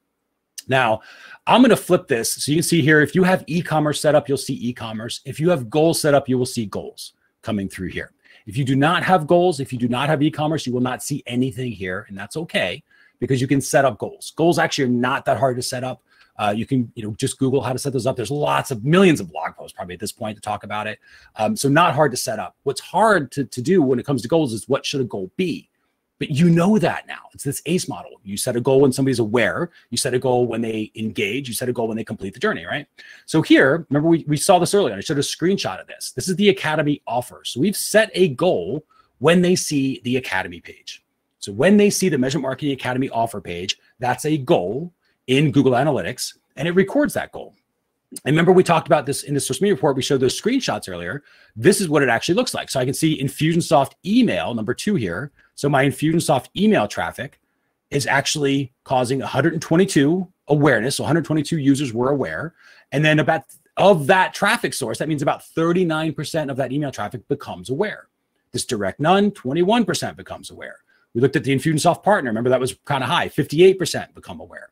Now, I'm going to flip this. So you can see here, if you have e-commerce set up, you'll see e-commerce. If you have goals set up, you will see goals coming through here. If you do not have goals, if you do not have e-commerce, you will not see anything here, and that's okay because you can set up goals. Goals actually are not that hard to set up. Uh, you can you know just Google how to set those up. There's lots of millions of blog posts probably at this point to talk about it. Um, so not hard to set up. What's hard to, to do when it comes to goals is what should a goal be? But you know that now. It's this ACE model. You set a goal when somebody's aware. You set a goal when they engage. You set a goal when they complete the journey, right? So here, remember we, we saw this earlier. I showed a screenshot of this. This is the Academy offer. So we've set a goal when they see the Academy page. So when they see the Measurement Marketing Academy offer page, that's a goal in Google Analytics and it records that goal. And remember, we talked about this in the source media report. We showed those screenshots earlier. This is what it actually looks like. So I can see Infusionsoft email number two here. So my Infusionsoft email traffic is actually causing 122 awareness. So 122 users were aware. And then about of that traffic source, that means about 39% of that email traffic becomes aware. This direct none, 21% becomes aware. We looked at the Infusionsoft partner. Remember that was kind of high, 58% become aware.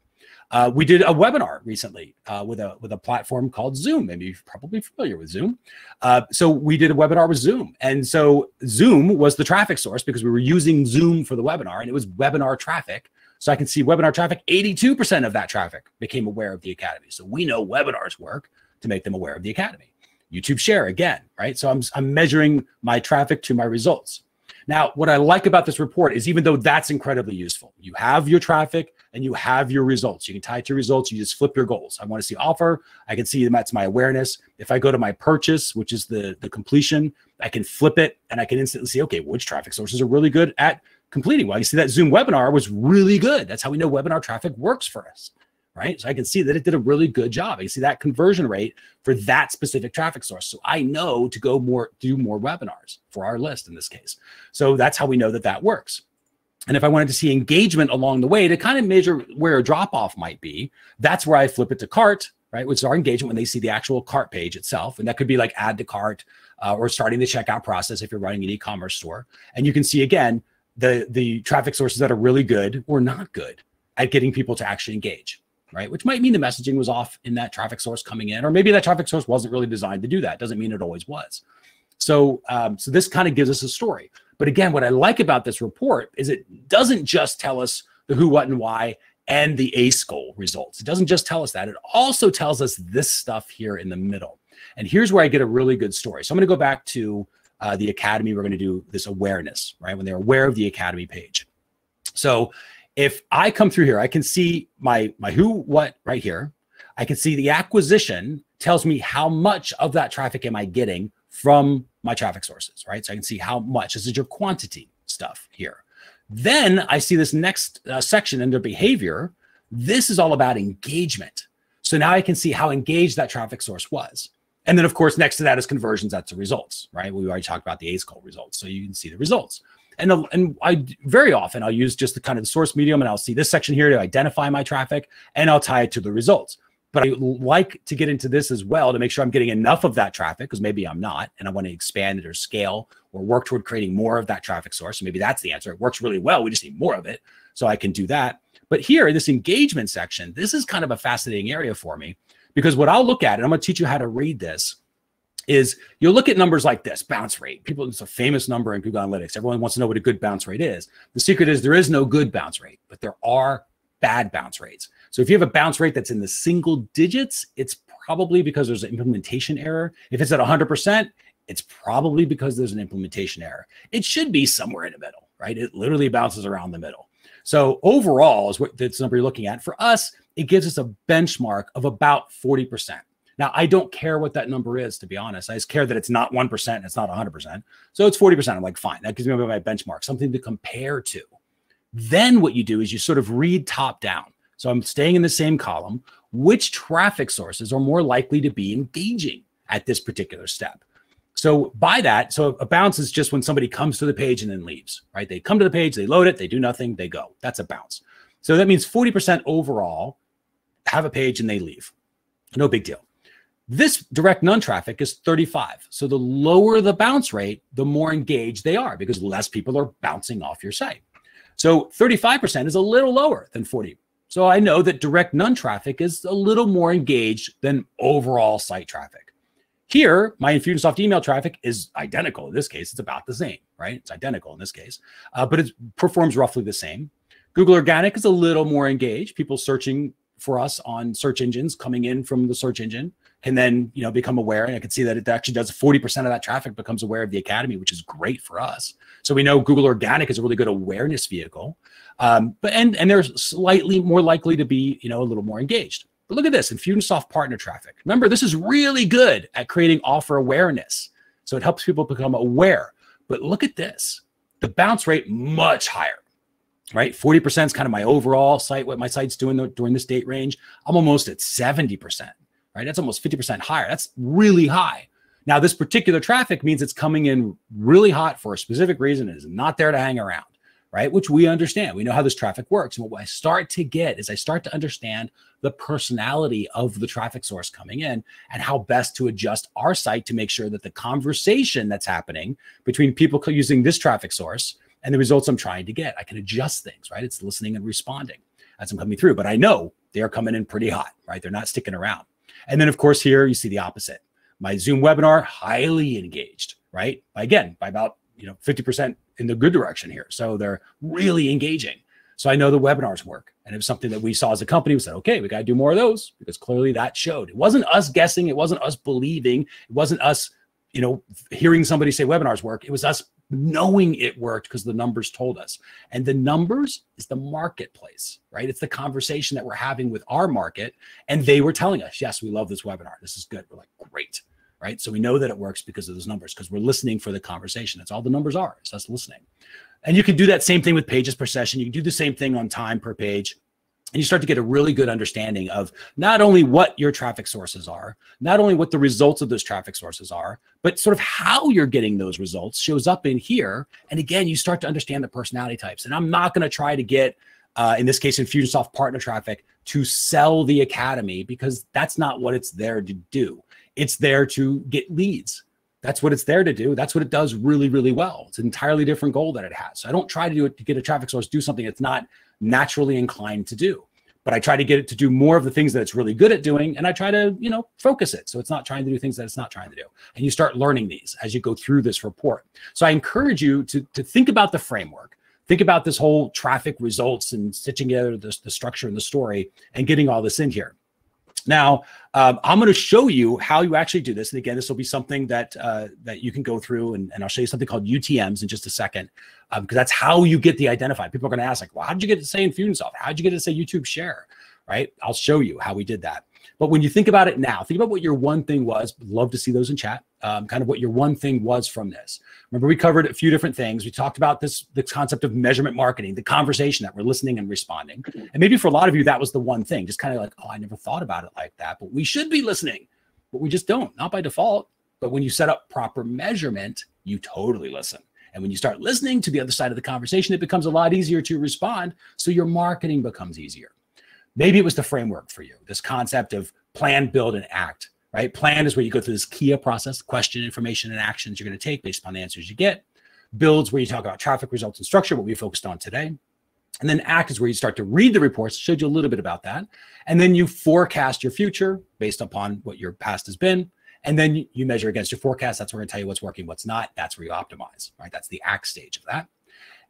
Uh, we did a webinar recently uh, with a with a platform called Zoom. Maybe you're probably familiar with Zoom. Uh, so we did a webinar with Zoom, and so Zoom was the traffic source because we were using Zoom for the webinar, and it was webinar traffic. So I can see webinar traffic. 82% of that traffic became aware of the academy. So we know webinars work to make them aware of the academy. YouTube share again, right? So I'm I'm measuring my traffic to my results. Now, what I like about this report is even though that's incredibly useful, you have your traffic and you have your results. You can tie to your results. You just flip your goals. I want to see offer. I can see that's my awareness. If I go to my purchase, which is the, the completion, I can flip it and I can instantly see, okay, which traffic sources are really good at completing well. You see that Zoom webinar was really good. That's how we know webinar traffic works for us right? So I can see that it did a really good job. I can see that conversion rate for that specific traffic source. So I know to go more, do more webinars for our list in this case. So that's how we know that that works. And if I wanted to see engagement along the way to kind of measure where a drop off might be, that's where I flip it to cart, right? Which is our engagement when they see the actual cart page itself. And that could be like add to cart uh, or starting the checkout process if you're running an e commerce store. And you can see again the, the traffic sources that are really good or not good at getting people to actually engage right? Which might mean the messaging was off in that traffic source coming in, or maybe that traffic source wasn't really designed to do that. Doesn't mean it always was. So, um, so this kind of gives us a story. But again, what I like about this report is it doesn't just tell us the who, what, and why and the ACE goal results. It doesn't just tell us that. It also tells us this stuff here in the middle. And here's where I get a really good story. So I'm going to go back to uh, the academy. We're going to do this awareness, right? When they're aware of the academy page. So if I come through here, I can see my my who, what right here. I can see the acquisition tells me how much of that traffic am I getting from my traffic sources, right? So I can see how much. This is your quantity stuff here. Then I see this next uh, section under behavior. This is all about engagement. So now I can see how engaged that traffic source was. And then, of course, next to that is conversions. That's the results, right? We already talked about the ACE call results. So you can see the results and and I very often I'll use just the kind of the source medium, and I'll see this section here to identify my traffic, and I'll tie it to the results. But I like to get into this as well to make sure I'm getting enough of that traffic because maybe I'm not, and I want to expand it or scale or work toward creating more of that traffic source. So maybe that's the answer. It works really well. We just need more of it, so I can do that. But here, this engagement section, this is kind of a fascinating area for me because what I'll look at, and I'm going to teach you how to read this is you'll look at numbers like this bounce rate. People, it's a famous number in Google Analytics. Everyone wants to know what a good bounce rate is. The secret is there is no good bounce rate, but there are bad bounce rates. So if you have a bounce rate that's in the single digits, it's probably because there's an implementation error. If it's at 100%, it's probably because there's an implementation error. It should be somewhere in the middle, right? It literally bounces around the middle. So overall is what this number you're looking at. For us, it gives us a benchmark of about 40%. Now, I don't care what that number is, to be honest. I just care that it's not 1% and it's not 100%. So it's 40%. I'm like, fine, that gives me my benchmark, something to compare to. Then what you do is you sort of read top down. So I'm staying in the same column. Which traffic sources are more likely to be engaging at this particular step? So by that, so a bounce is just when somebody comes to the page and then leaves, right? They come to the page, they load it, they do nothing, they go. That's a bounce. So that means 40% overall have a page and they leave. No big deal. This direct none traffic is 35. So the lower the bounce rate, the more engaged they are because less people are bouncing off your site. So 35% is a little lower than 40. So I know that direct none traffic is a little more engaged than overall site traffic. Here, my Infusionsoft email traffic is identical. In this case, it's about the same, right? It's identical in this case, uh, but it performs roughly the same. Google Organic is a little more engaged. People searching for us on search engines coming in from the search engine. And then you know become aware and i can see that it actually does 40% of that traffic becomes aware of the academy which is great for us so we know google organic is a really good awareness vehicle um, but and and they're slightly more likely to be you know a little more engaged but look at this Soft partner traffic remember this is really good at creating offer awareness so it helps people become aware but look at this the bounce rate much higher right? 40% is kind of my overall site, what my site's doing during this date range. I'm almost at 70% right? That's almost 50% higher. That's really high. Now, this particular traffic means it's coming in really hot for a specific reason and is not there to hang around, right? Which we understand. We know how this traffic works. And what I start to get is I start to understand the personality of the traffic source coming in and how best to adjust our site to make sure that the conversation that's happening between people using this traffic source and the results I'm trying to get, I can adjust things, right? It's listening and responding as I'm coming through. But I know they're coming in pretty hot, right? They're not sticking around. And then, of course, here you see the opposite. My Zoom webinar, highly engaged, right? Again, by about you know 50% in the good direction here. So they're really engaging. So I know the webinars work. And it was something that we saw as a company. We said, okay, we got to do more of those because clearly that showed. It wasn't us guessing. It wasn't us believing. It wasn't us, you know, hearing somebody say webinars work. It was us knowing it worked because the numbers told us. And the numbers is the marketplace, right? It's the conversation that we're having with our market. And they were telling us, yes, we love this webinar. This is good. We're like, great, right? So we know that it works because of those numbers because we're listening for the conversation. That's all the numbers are, It's us listening. And you can do that same thing with pages per session. You can do the same thing on time per page. And you start to get a really good understanding of not only what your traffic sources are, not only what the results of those traffic sources are, but sort of how you're getting those results shows up in here. And again, you start to understand the personality types. And I'm not going to try to get, uh, in this case, Infusionsoft partner traffic to sell the academy because that's not what it's there to do. It's there to get leads. That's what it's there to do. That's what it does really, really well. It's an entirely different goal that it has. So I don't try to do it to get a traffic source, do something that's not naturally inclined to do. But I try to get it to do more of the things that it's really good at doing, and I try to, you know, focus it so it's not trying to do things that it's not trying to do. And you start learning these as you go through this report. So I encourage you to to think about the framework, think about this whole traffic results and stitching together the, the structure and the story, and getting all this in here. Now, um, I'm going to show you how you actually do this. And again, this will be something that uh, that you can go through, and, and I'll show you something called UTMs in just a second, because um, that's how you get the identified. People are going to ask, like, well, how did you get to say Infusionsoft? How did you get to say YouTube Share? Right? I'll show you how we did that. But when you think about it now, think about what your one thing was. Love to see those in chat. Um, kind of what your one thing was from this. Remember, we covered a few different things. We talked about this the concept of measurement marketing, the conversation that we're listening and responding. And maybe for a lot of you, that was the one thing. Just kind of like, oh, I never thought about it like that. But we should be listening, but we just don't. Not by default. But when you set up proper measurement, you totally listen. And when you start listening to the other side of the conversation, it becomes a lot easier to respond. So your marketing becomes easier. Maybe it was the framework for you, this concept of plan, build, and act, right? Plan is where you go through this KIA process, question, information, and actions you're going to take based upon the answers you get. Builds where you talk about traffic results and structure, what we focused on today. And then act is where you start to read the reports, showed you a little bit about that. And then you forecast your future based upon what your past has been. And then you measure against your forecast. That's where we're gonna tell you what's working, what's not. That's where you optimize, right? That's the act stage of that.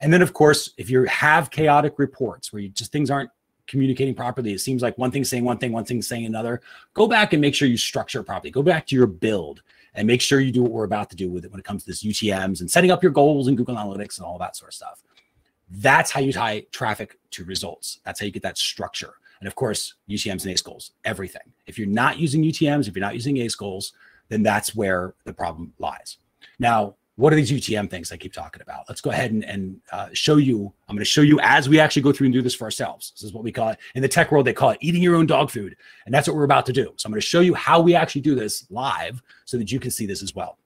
And then of course, if you have chaotic reports where you just things aren't communicating properly. It seems like one thing saying one thing, one thing saying another. Go back and make sure you structure properly. Go back to your build and make sure you do what we're about to do with it when it comes to this UTMs and setting up your goals and Google Analytics and all that sort of stuff. That's how you tie traffic to results. That's how you get that structure. And of course, UTMs and ACE goals, everything. If you're not using UTMs, if you're not using ACE goals, then that's where the problem lies. Now, what are these UTM things I keep talking about? Let's go ahead and, and uh, show you. I'm going to show you as we actually go through and do this for ourselves. This is what we call it in the tech world. They call it eating your own dog food. And that's what we're about to do. So I'm going to show you how we actually do this live so that you can see this as well.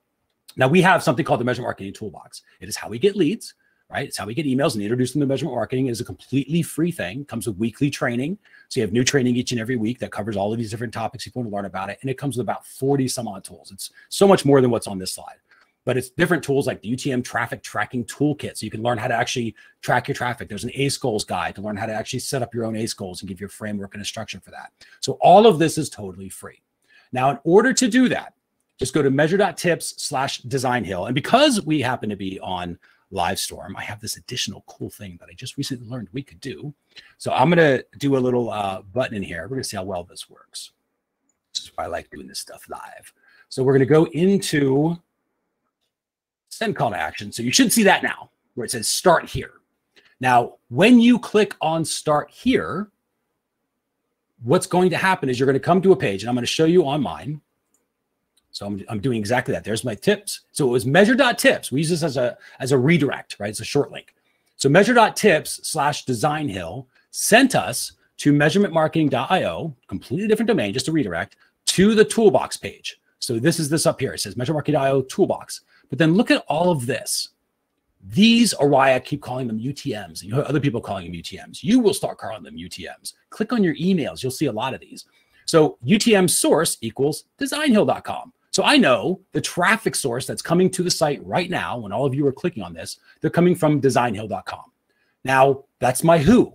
Now we have something called the measurement marketing toolbox. It is how we get leads, right? It's how we get emails and introduce them to measurement marketing. It is a completely free thing. It comes with weekly training. So you have new training each and every week that covers all of these different topics. If you want to learn about it. And it comes with about 40 some odd tools. It's so much more than what's on this slide but it's different tools like the UTM traffic tracking toolkit. So you can learn how to actually track your traffic. There's an ACE goals guide to learn how to actually set up your own ACE goals and give you a framework and a structure for that. So all of this is totally free. Now, in order to do that, just go to measure.tips slash design hill. And because we happen to be on Livestorm, I have this additional cool thing that I just recently learned we could do. So I'm going to do a little uh, button in here. We're going to see how well this works. This is why I like doing this stuff live. So we're going to go into send call to action. So you should see that now where it says start here. Now, when you click on start here, what's going to happen is you're going to come to a page and I'm going to show you on mine. So I'm, I'm doing exactly that. There's my tips. So it was measure.tips. We use this as a, as a redirect, right? It's a short link. So measure.tips slash design hill sent us to measurementmarketing.io, completely different domain, just a redirect to the toolbox page. So this is this up here. It says measurementmarketing.io toolbox. But then look at all of this. These are why I keep calling them UTMs. And you other people calling them UTMs. You will start calling them UTMs. Click on your emails. You'll see a lot of these. So UTM source equals designhill.com. So I know the traffic source that's coming to the site right now, when all of you are clicking on this, they're coming from designhill.com. Now, that's my who.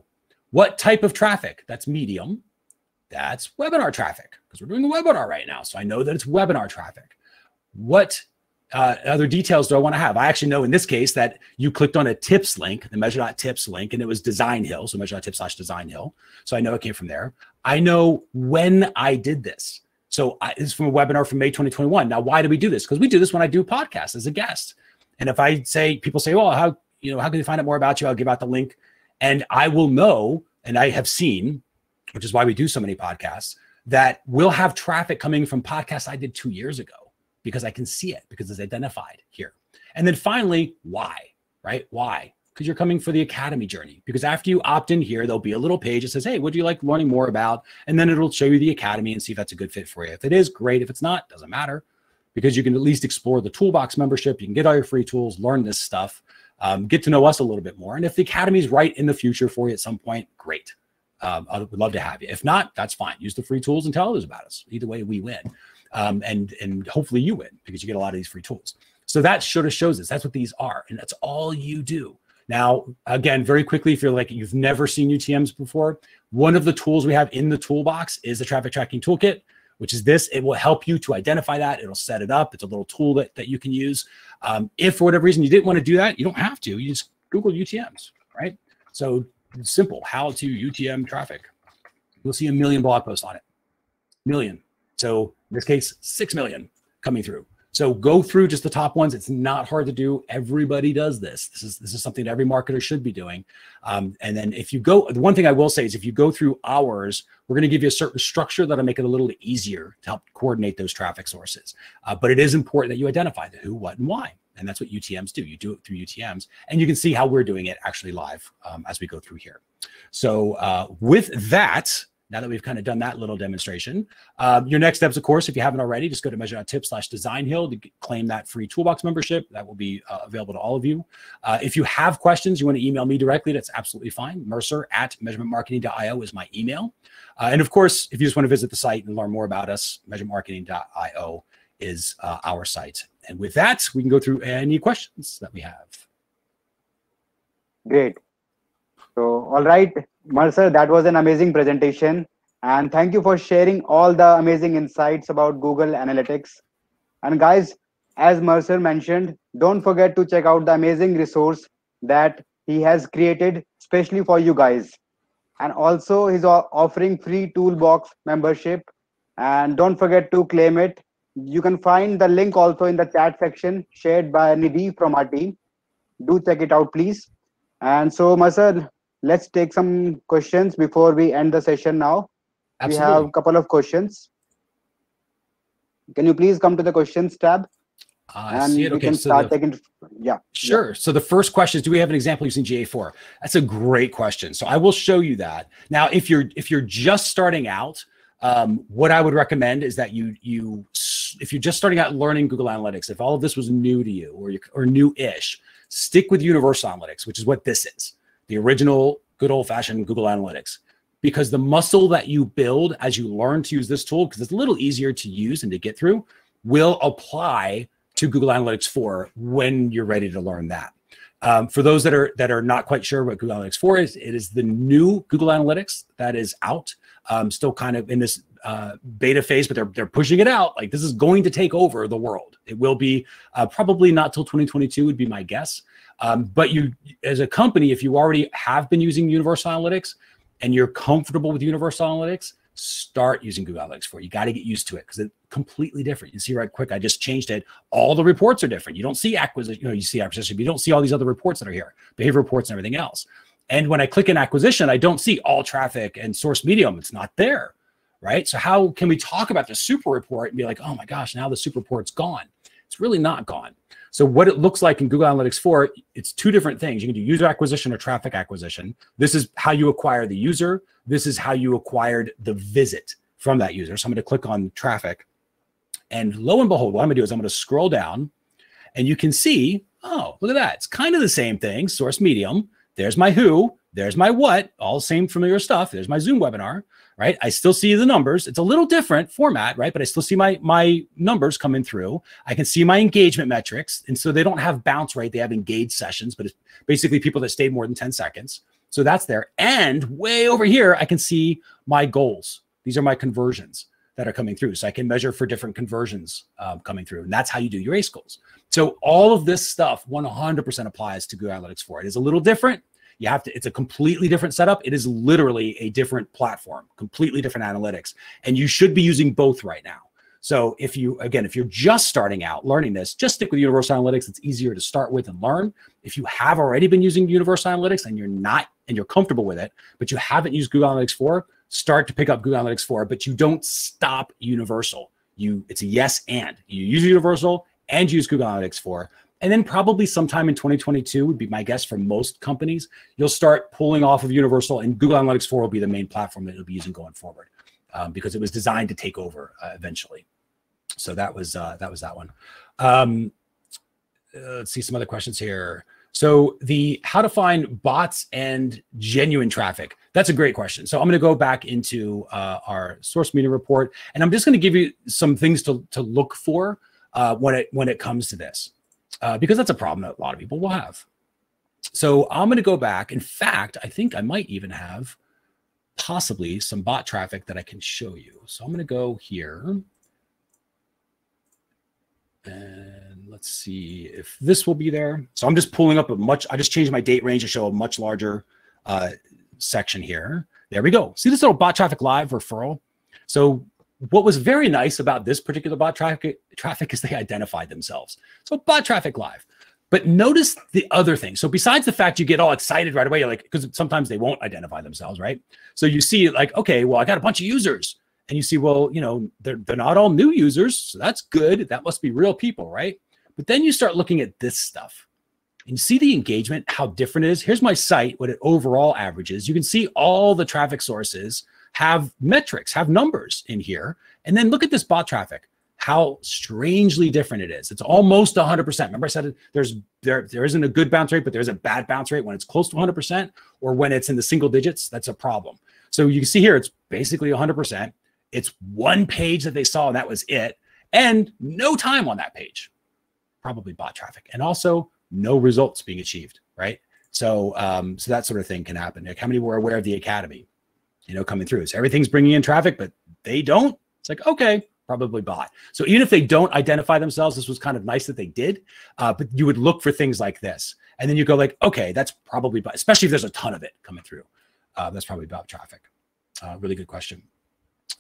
What type of traffic? That's medium. That's webinar traffic because we're doing a webinar right now. So I know that it's webinar traffic. What uh, other details do I want to have? I actually know in this case that you clicked on a tips link, the measure.tips link, and it was design hill. So measure.tips slash design hill. So I know it came from there. I know when I did this. So I, this is from a webinar from May 2021. Now, why do we do this? Because we do this when I do podcasts as a guest. And if I say, people say, well, how, you know, how can they find out more about you? I'll give out the link and I will know, and I have seen, which is why we do so many podcasts, that we'll have traffic coming from podcasts I did two years ago because I can see it because it's identified here. And then finally, why, right? Why? Because you're coming for the academy journey. Because after you opt in here, there'll be a little page that says, Hey, would you like learning more about? And then it'll show you the academy and see if that's a good fit for you. If it is, great. If it's not, doesn't matter because you can at least explore the toolbox membership. You can get all your free tools, learn this stuff, um, get to know us a little bit more. And if the academy is right in the future for you at some point, great. Um, I would love to have you. If not, that's fine. Use the free tools and tell others about us. Either way, we win um, and and hopefully you win because you get a lot of these free tools. So that sort of shows us that's what these are, and that's all you do. Now, again, very quickly, if you're like you've never seen UTMs before, one of the tools we have in the toolbox is the traffic tracking toolkit, which is this. It will help you to identify that. It'll set it up. It's a little tool that, that you can use. Um, if for whatever reason you didn't want to do that, you don't have to. You just Google UTMs, right? So simple, how to UTM traffic. You'll see a million blog posts on it. Million. So in this case, 6 million coming through. So go through just the top ones. It's not hard to do. Everybody does this. This is this is something that every marketer should be doing. Um, and then if you go, the one thing I will say is if you go through ours, we're going to give you a certain structure that'll make it a little easier to help coordinate those traffic sources. Uh, but it is important that you identify the who, what, and why. And that's what UTMs do. You do it through UTMs, and you can see how we're doing it actually live um, as we go through here. So uh, with that, now that we've kind of done that little demonstration. Um, your next steps, of course, if you haven't already, just go to measure.tip slash design hill to claim that free toolbox membership. That will be uh, available to all of you. Uh, if you have questions, you want to email me directly, that's absolutely fine. Mercer at measurementmarketing.io is my email. Uh, and of course, if you just want to visit the site and learn more about us, measurementmarketing.io is uh, our site. And with that, we can go through any questions that we have. Great. So, all right. Marsar, that was an amazing presentation. And thank you for sharing all the amazing insights about Google Analytics. And guys, as Mercer mentioned, don't forget to check out the amazing resource that he has created especially for you guys. And also he's offering free toolbox membership. And don't forget to claim it. You can find the link also in the chat section shared by Nidhi from our team. Do check it out, please. And so, Mercer, let's take some questions before we end the session now. Absolutely. We have a couple of questions. Can you please come to the questions tab? Uh, and see it. Okay. So the, taking, yeah. Sure. Yeah. So the first question is, do we have an example using GA4? That's a great question. So I will show you that. Now, if you're if you're just starting out, um, what I would recommend is that you you if you're just starting out learning Google Analytics, if all of this was new to you or you, or new-ish, stick with Universal Analytics, which is what this is the original good old fashioned Google Analytics. Because the muscle that you build as you learn to use this tool, because it's a little easier to use and to get through, will apply to Google Analytics 4 when you're ready to learn that. Um, for those that are that are not quite sure what Google Analytics 4 is, it is the new Google Analytics that is out, um, still kind of in this uh, beta phase, but they're they're pushing it out. Like this is going to take over the world. It will be uh, probably not till 2022 would be my guess, um, but you, as a company, if you already have been using Universal Analytics and you're comfortable with Universal Analytics, start using Google Analytics for it. You got to get used to it because it's completely different. You see right quick, I just changed it. All the reports are different. You don't see acquisition, you know, you see acquisition, but you don't see all these other reports that are here, behavior reports and everything else. And when I click an acquisition, I don't see all traffic and source medium. It's not there, right? So how can we talk about the super report and be like, oh my gosh, now the super report's gone? It's really not gone. So what it looks like in Google Analytics 4, it's two different things. You can do user acquisition or traffic acquisition. This is how you acquire the user. This is how you acquired the visit from that user. So I'm going to click on traffic. And lo and behold, what I'm going to do is I'm going to scroll down and you can see, oh, look at that. It's kind of the same thing, source medium. There's my who. There's my what, all same familiar stuff. There's my Zoom webinar, right? I still see the numbers. It's a little different format, right? But I still see my my numbers coming through. I can see my engagement metrics. And so they don't have bounce rate, they have engaged sessions, but it's basically people that stayed more than 10 seconds. So that's there. And way over here, I can see my goals. These are my conversions that are coming through. So I can measure for different conversions um, coming through. And that's how you do your ACE goals. So all of this stuff 100% applies to Google Analytics 4. It is a little different, you have to, it's a completely different setup. It is literally a different platform, completely different analytics. And you should be using both right now. So if you, again, if you're just starting out learning this, just stick with Universal Analytics. It's easier to start with and learn. If you have already been using Universal Analytics and you're not, and you're comfortable with it, but you haven't used Google Analytics 4, start to pick up Google Analytics 4, but you don't stop Universal. You, it's a yes and you use Universal and use Google Analytics 4 and then probably sometime in 2022 would be my guess for most companies, you'll start pulling off of Universal and Google Analytics 4 will be the main platform that you'll be using going forward um, because it was designed to take over uh, eventually. So that was uh, that was that one. Um, uh, let's see some other questions here. So the how to find bots and genuine traffic. That's a great question. So I'm going to go back into uh, our source media report, and I'm just going to give you some things to, to look for uh, when it when it comes to this uh, because that's a problem that a lot of people will have. So I'm going to go back. In fact, I think I might even have possibly some bot traffic that I can show you. So I'm going to go here. And let's see if this will be there. So I'm just pulling up a much, I just changed my date range to show a much larger uh, section here. There we go. See this little bot traffic live referral? So what was very nice about this particular bot traffic, traffic is they identified themselves. So bot traffic live. But notice the other thing. So besides the fact you get all excited right away, you're like, because sometimes they won't identify themselves, right? So you see like, okay, well, I got a bunch of users. And you see, well, you know, they're, they're not all new users. So that's good. That must be real people, right? But then you start looking at this stuff and you see the engagement, how different it is. Here's my site, what it overall averages. You can see all the traffic sources have metrics, have numbers in here. And then look at this bot traffic, how strangely different it is. It's almost 100%. Remember I said there's there, there isn't a good bounce rate, but there's a bad bounce rate when it's close to 100% or when it's in the single digits, that's a problem. So you can see here, it's basically 100%. It's one page that they saw and that was it. And no time on that page, probably bot traffic. And also no results being achieved, right? So, um, so that sort of thing can happen. Like how many were aware of the academy? you know, coming through. So everything's bringing in traffic, but they don't. It's like, okay, probably bot. So even if they don't identify themselves, this was kind of nice that they did. Uh, but you would look for things like this, and then you go like, okay, that's probably bot, especially if there's a ton of it coming through. Uh, that's probably bot traffic. Uh, really good question.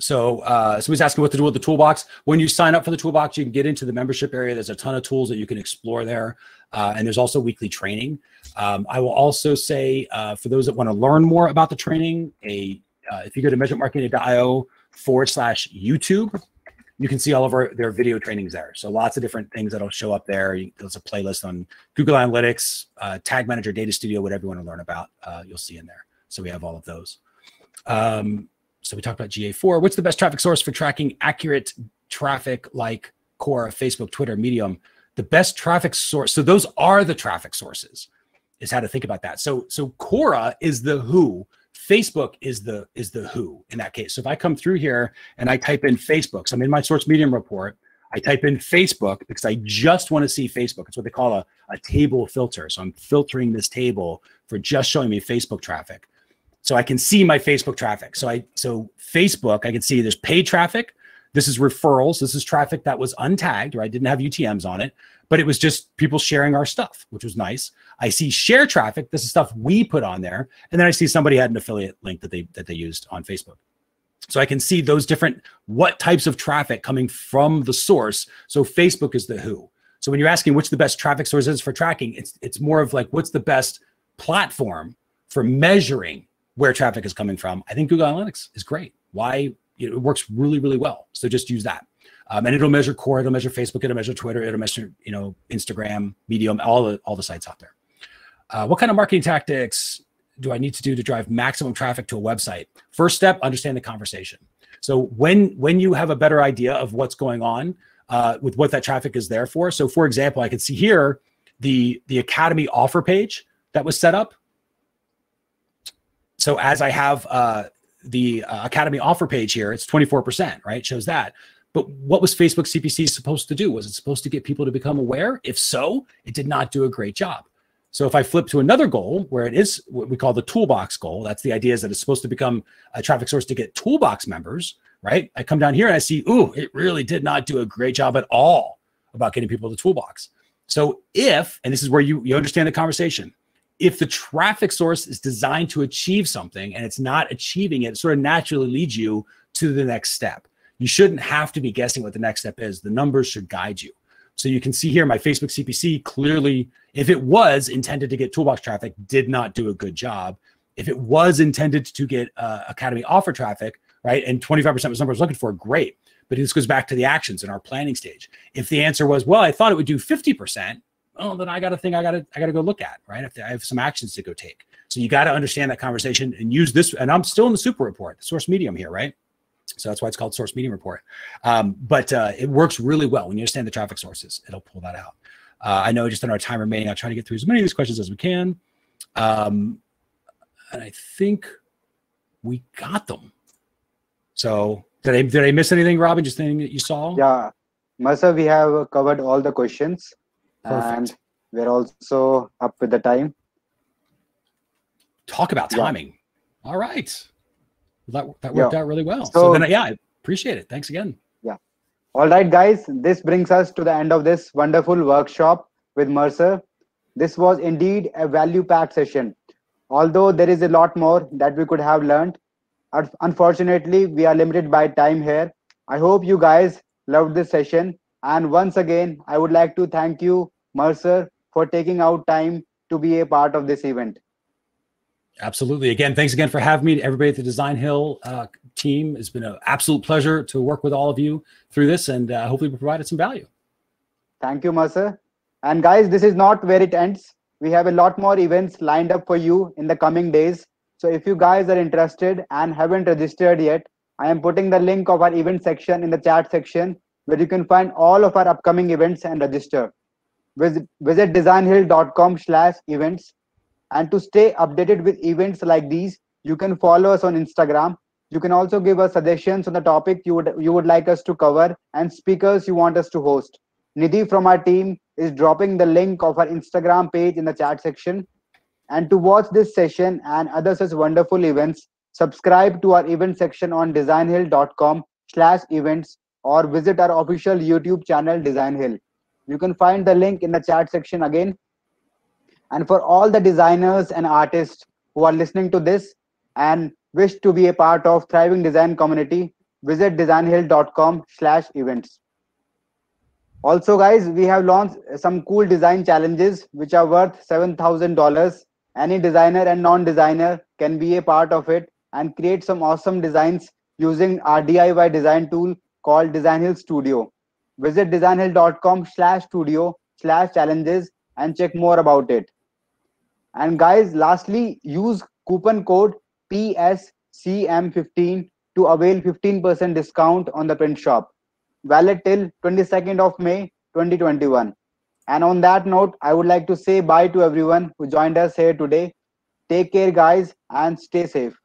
So uh, somebody's asking what to do with the toolbox. When you sign up for the toolbox, you can get into the membership area. There's a ton of tools that you can explore there. Uh, and there's also weekly training. Um, I will also say uh, for those that want to learn more about the training, a uh, if you go to measurementmarketing.io forward slash YouTube, you can see all of our their video trainings there. So lots of different things that'll show up there. You, there's a playlist on Google Analytics, uh, Tag Manager, Data Studio, whatever you want to learn about, uh, you'll see in there. So we have all of those. Um, so we talked about GA4. What's the best traffic source for tracking accurate traffic like Quora, Facebook, Twitter, Medium? The best traffic source. So those are the traffic sources. Is how to think about that. So so Quora is the who Facebook is the is the who in that case. So if I come through here and I type in Facebook, so I'm in my source medium report, I type in Facebook because I just want to see Facebook. It's what they call a, a table filter. So I'm filtering this table for just showing me Facebook traffic. So I can see my Facebook traffic. So I so Facebook, I can see there's paid traffic, this is referrals. This is traffic that was untagged, right? Didn't have UTMs on it, but it was just people sharing our stuff, which was nice. I see share traffic. This is stuff we put on there. And then I see somebody had an affiliate link that they that they used on Facebook. So I can see those different what types of traffic coming from the source. So Facebook is the who. So when you're asking which the best traffic source is for tracking, it's it's more of like what's the best platform for measuring where traffic is coming from. I think Google Analytics is great. Why you know, it works really, really well. So just use that. Um, and it'll measure core, it'll measure Facebook, it'll measure Twitter, it'll measure, you know, Instagram, Medium, all the, all the sites out there. Uh, what kind of marketing tactics do I need to do to drive maximum traffic to a website? First step, understand the conversation. So when when you have a better idea of what's going on uh, with what that traffic is there for. So for example, I can see here the the academy offer page that was set up. So as I have uh, the uh, Academy offer page here, it's 24%, right? Shows that. But what was Facebook CPC supposed to do? Was it supposed to get people to become aware? If so, it did not do a great job. So if I flip to another goal where it is what we call the toolbox goal, that's the idea is that it's supposed to become a traffic source to get toolbox members, right? I come down here and I see, ooh, it really did not do a great job at all about getting people to toolbox. So if, and this is where you, you understand the conversation, if the traffic source is designed to achieve something and it's not achieving it, it sort of naturally leads you to the next step. You shouldn't have to be guessing what the next step is. The numbers should guide you. So you can see here my Facebook CPC clearly, if it was intended to get toolbox traffic, did not do a good job. If it was intended to get uh, Academy offer traffic, right, and 25% was the number I was looking for, great. But this goes back to the actions in our planning stage. If the answer was, well, I thought it would do 50%, oh, then I got a thing I got to I got to go look at, right? I have some actions to go take. So you got to understand that conversation and use this. And I'm still in the super report, the source medium here, right? So that's why it's called source medium report. Um, but uh, it works really well when you understand the traffic sources. It'll pull that out. Uh, I know just in our time remaining, I'll try to get through as many of these questions as we can. Um, and I think we got them. So did I, did I miss anything, Robin? Just anything that you saw? Yeah. Masa, we have covered all the questions. And we're also up with the time. Talk about timing. Yeah. All right. That, that worked yeah. out really well. So, so then, yeah, I appreciate it. Thanks again. Yeah. All right, guys. This brings us to the end of this wonderful workshop with Mercer. This was indeed a value packed session. Although there is a lot more that we could have learned, unfortunately, we are limited by time here. I hope you guys loved this session. And once again, I would like to thank you Mercer, for taking out time to be a part of this event. Absolutely. Again, thanks again for having me. Everybody at the Design Hill uh, team, it's been an absolute pleasure to work with all of you through this, and uh, hopefully we provided some value. Thank you, Mercer. And guys, this is not where it ends. We have a lot more events lined up for you in the coming days. So if you guys are interested and haven't registered yet, I am putting the link of our event section in the chat section where you can find all of our upcoming events and register visit, visit designhill.com slash events. And to stay updated with events like these, you can follow us on Instagram. You can also give us suggestions on the topic you would, you would like us to cover and speakers you want us to host. Nidhi from our team is dropping the link of our Instagram page in the chat section. And to watch this session and other such wonderful events, subscribe to our event section on designhill.com slash events or visit our official YouTube channel Design Hill. You can find the link in the chat section again. And for all the designers and artists who are listening to this and wish to be a part of thriving design community, visit designhill.com slash events. Also guys, we have launched some cool design challenges which are worth $7,000. Any designer and non-designer can be a part of it and create some awesome designs using our DIY design tool called Designhill Studio. Visit designhill.com slash studio slash challenges and check more about it. And guys, lastly, use coupon code PSCM15 to avail 15% discount on the print shop. Valid till 22nd of May 2021. And on that note, I would like to say bye to everyone who joined us here today. Take care, guys, and stay safe.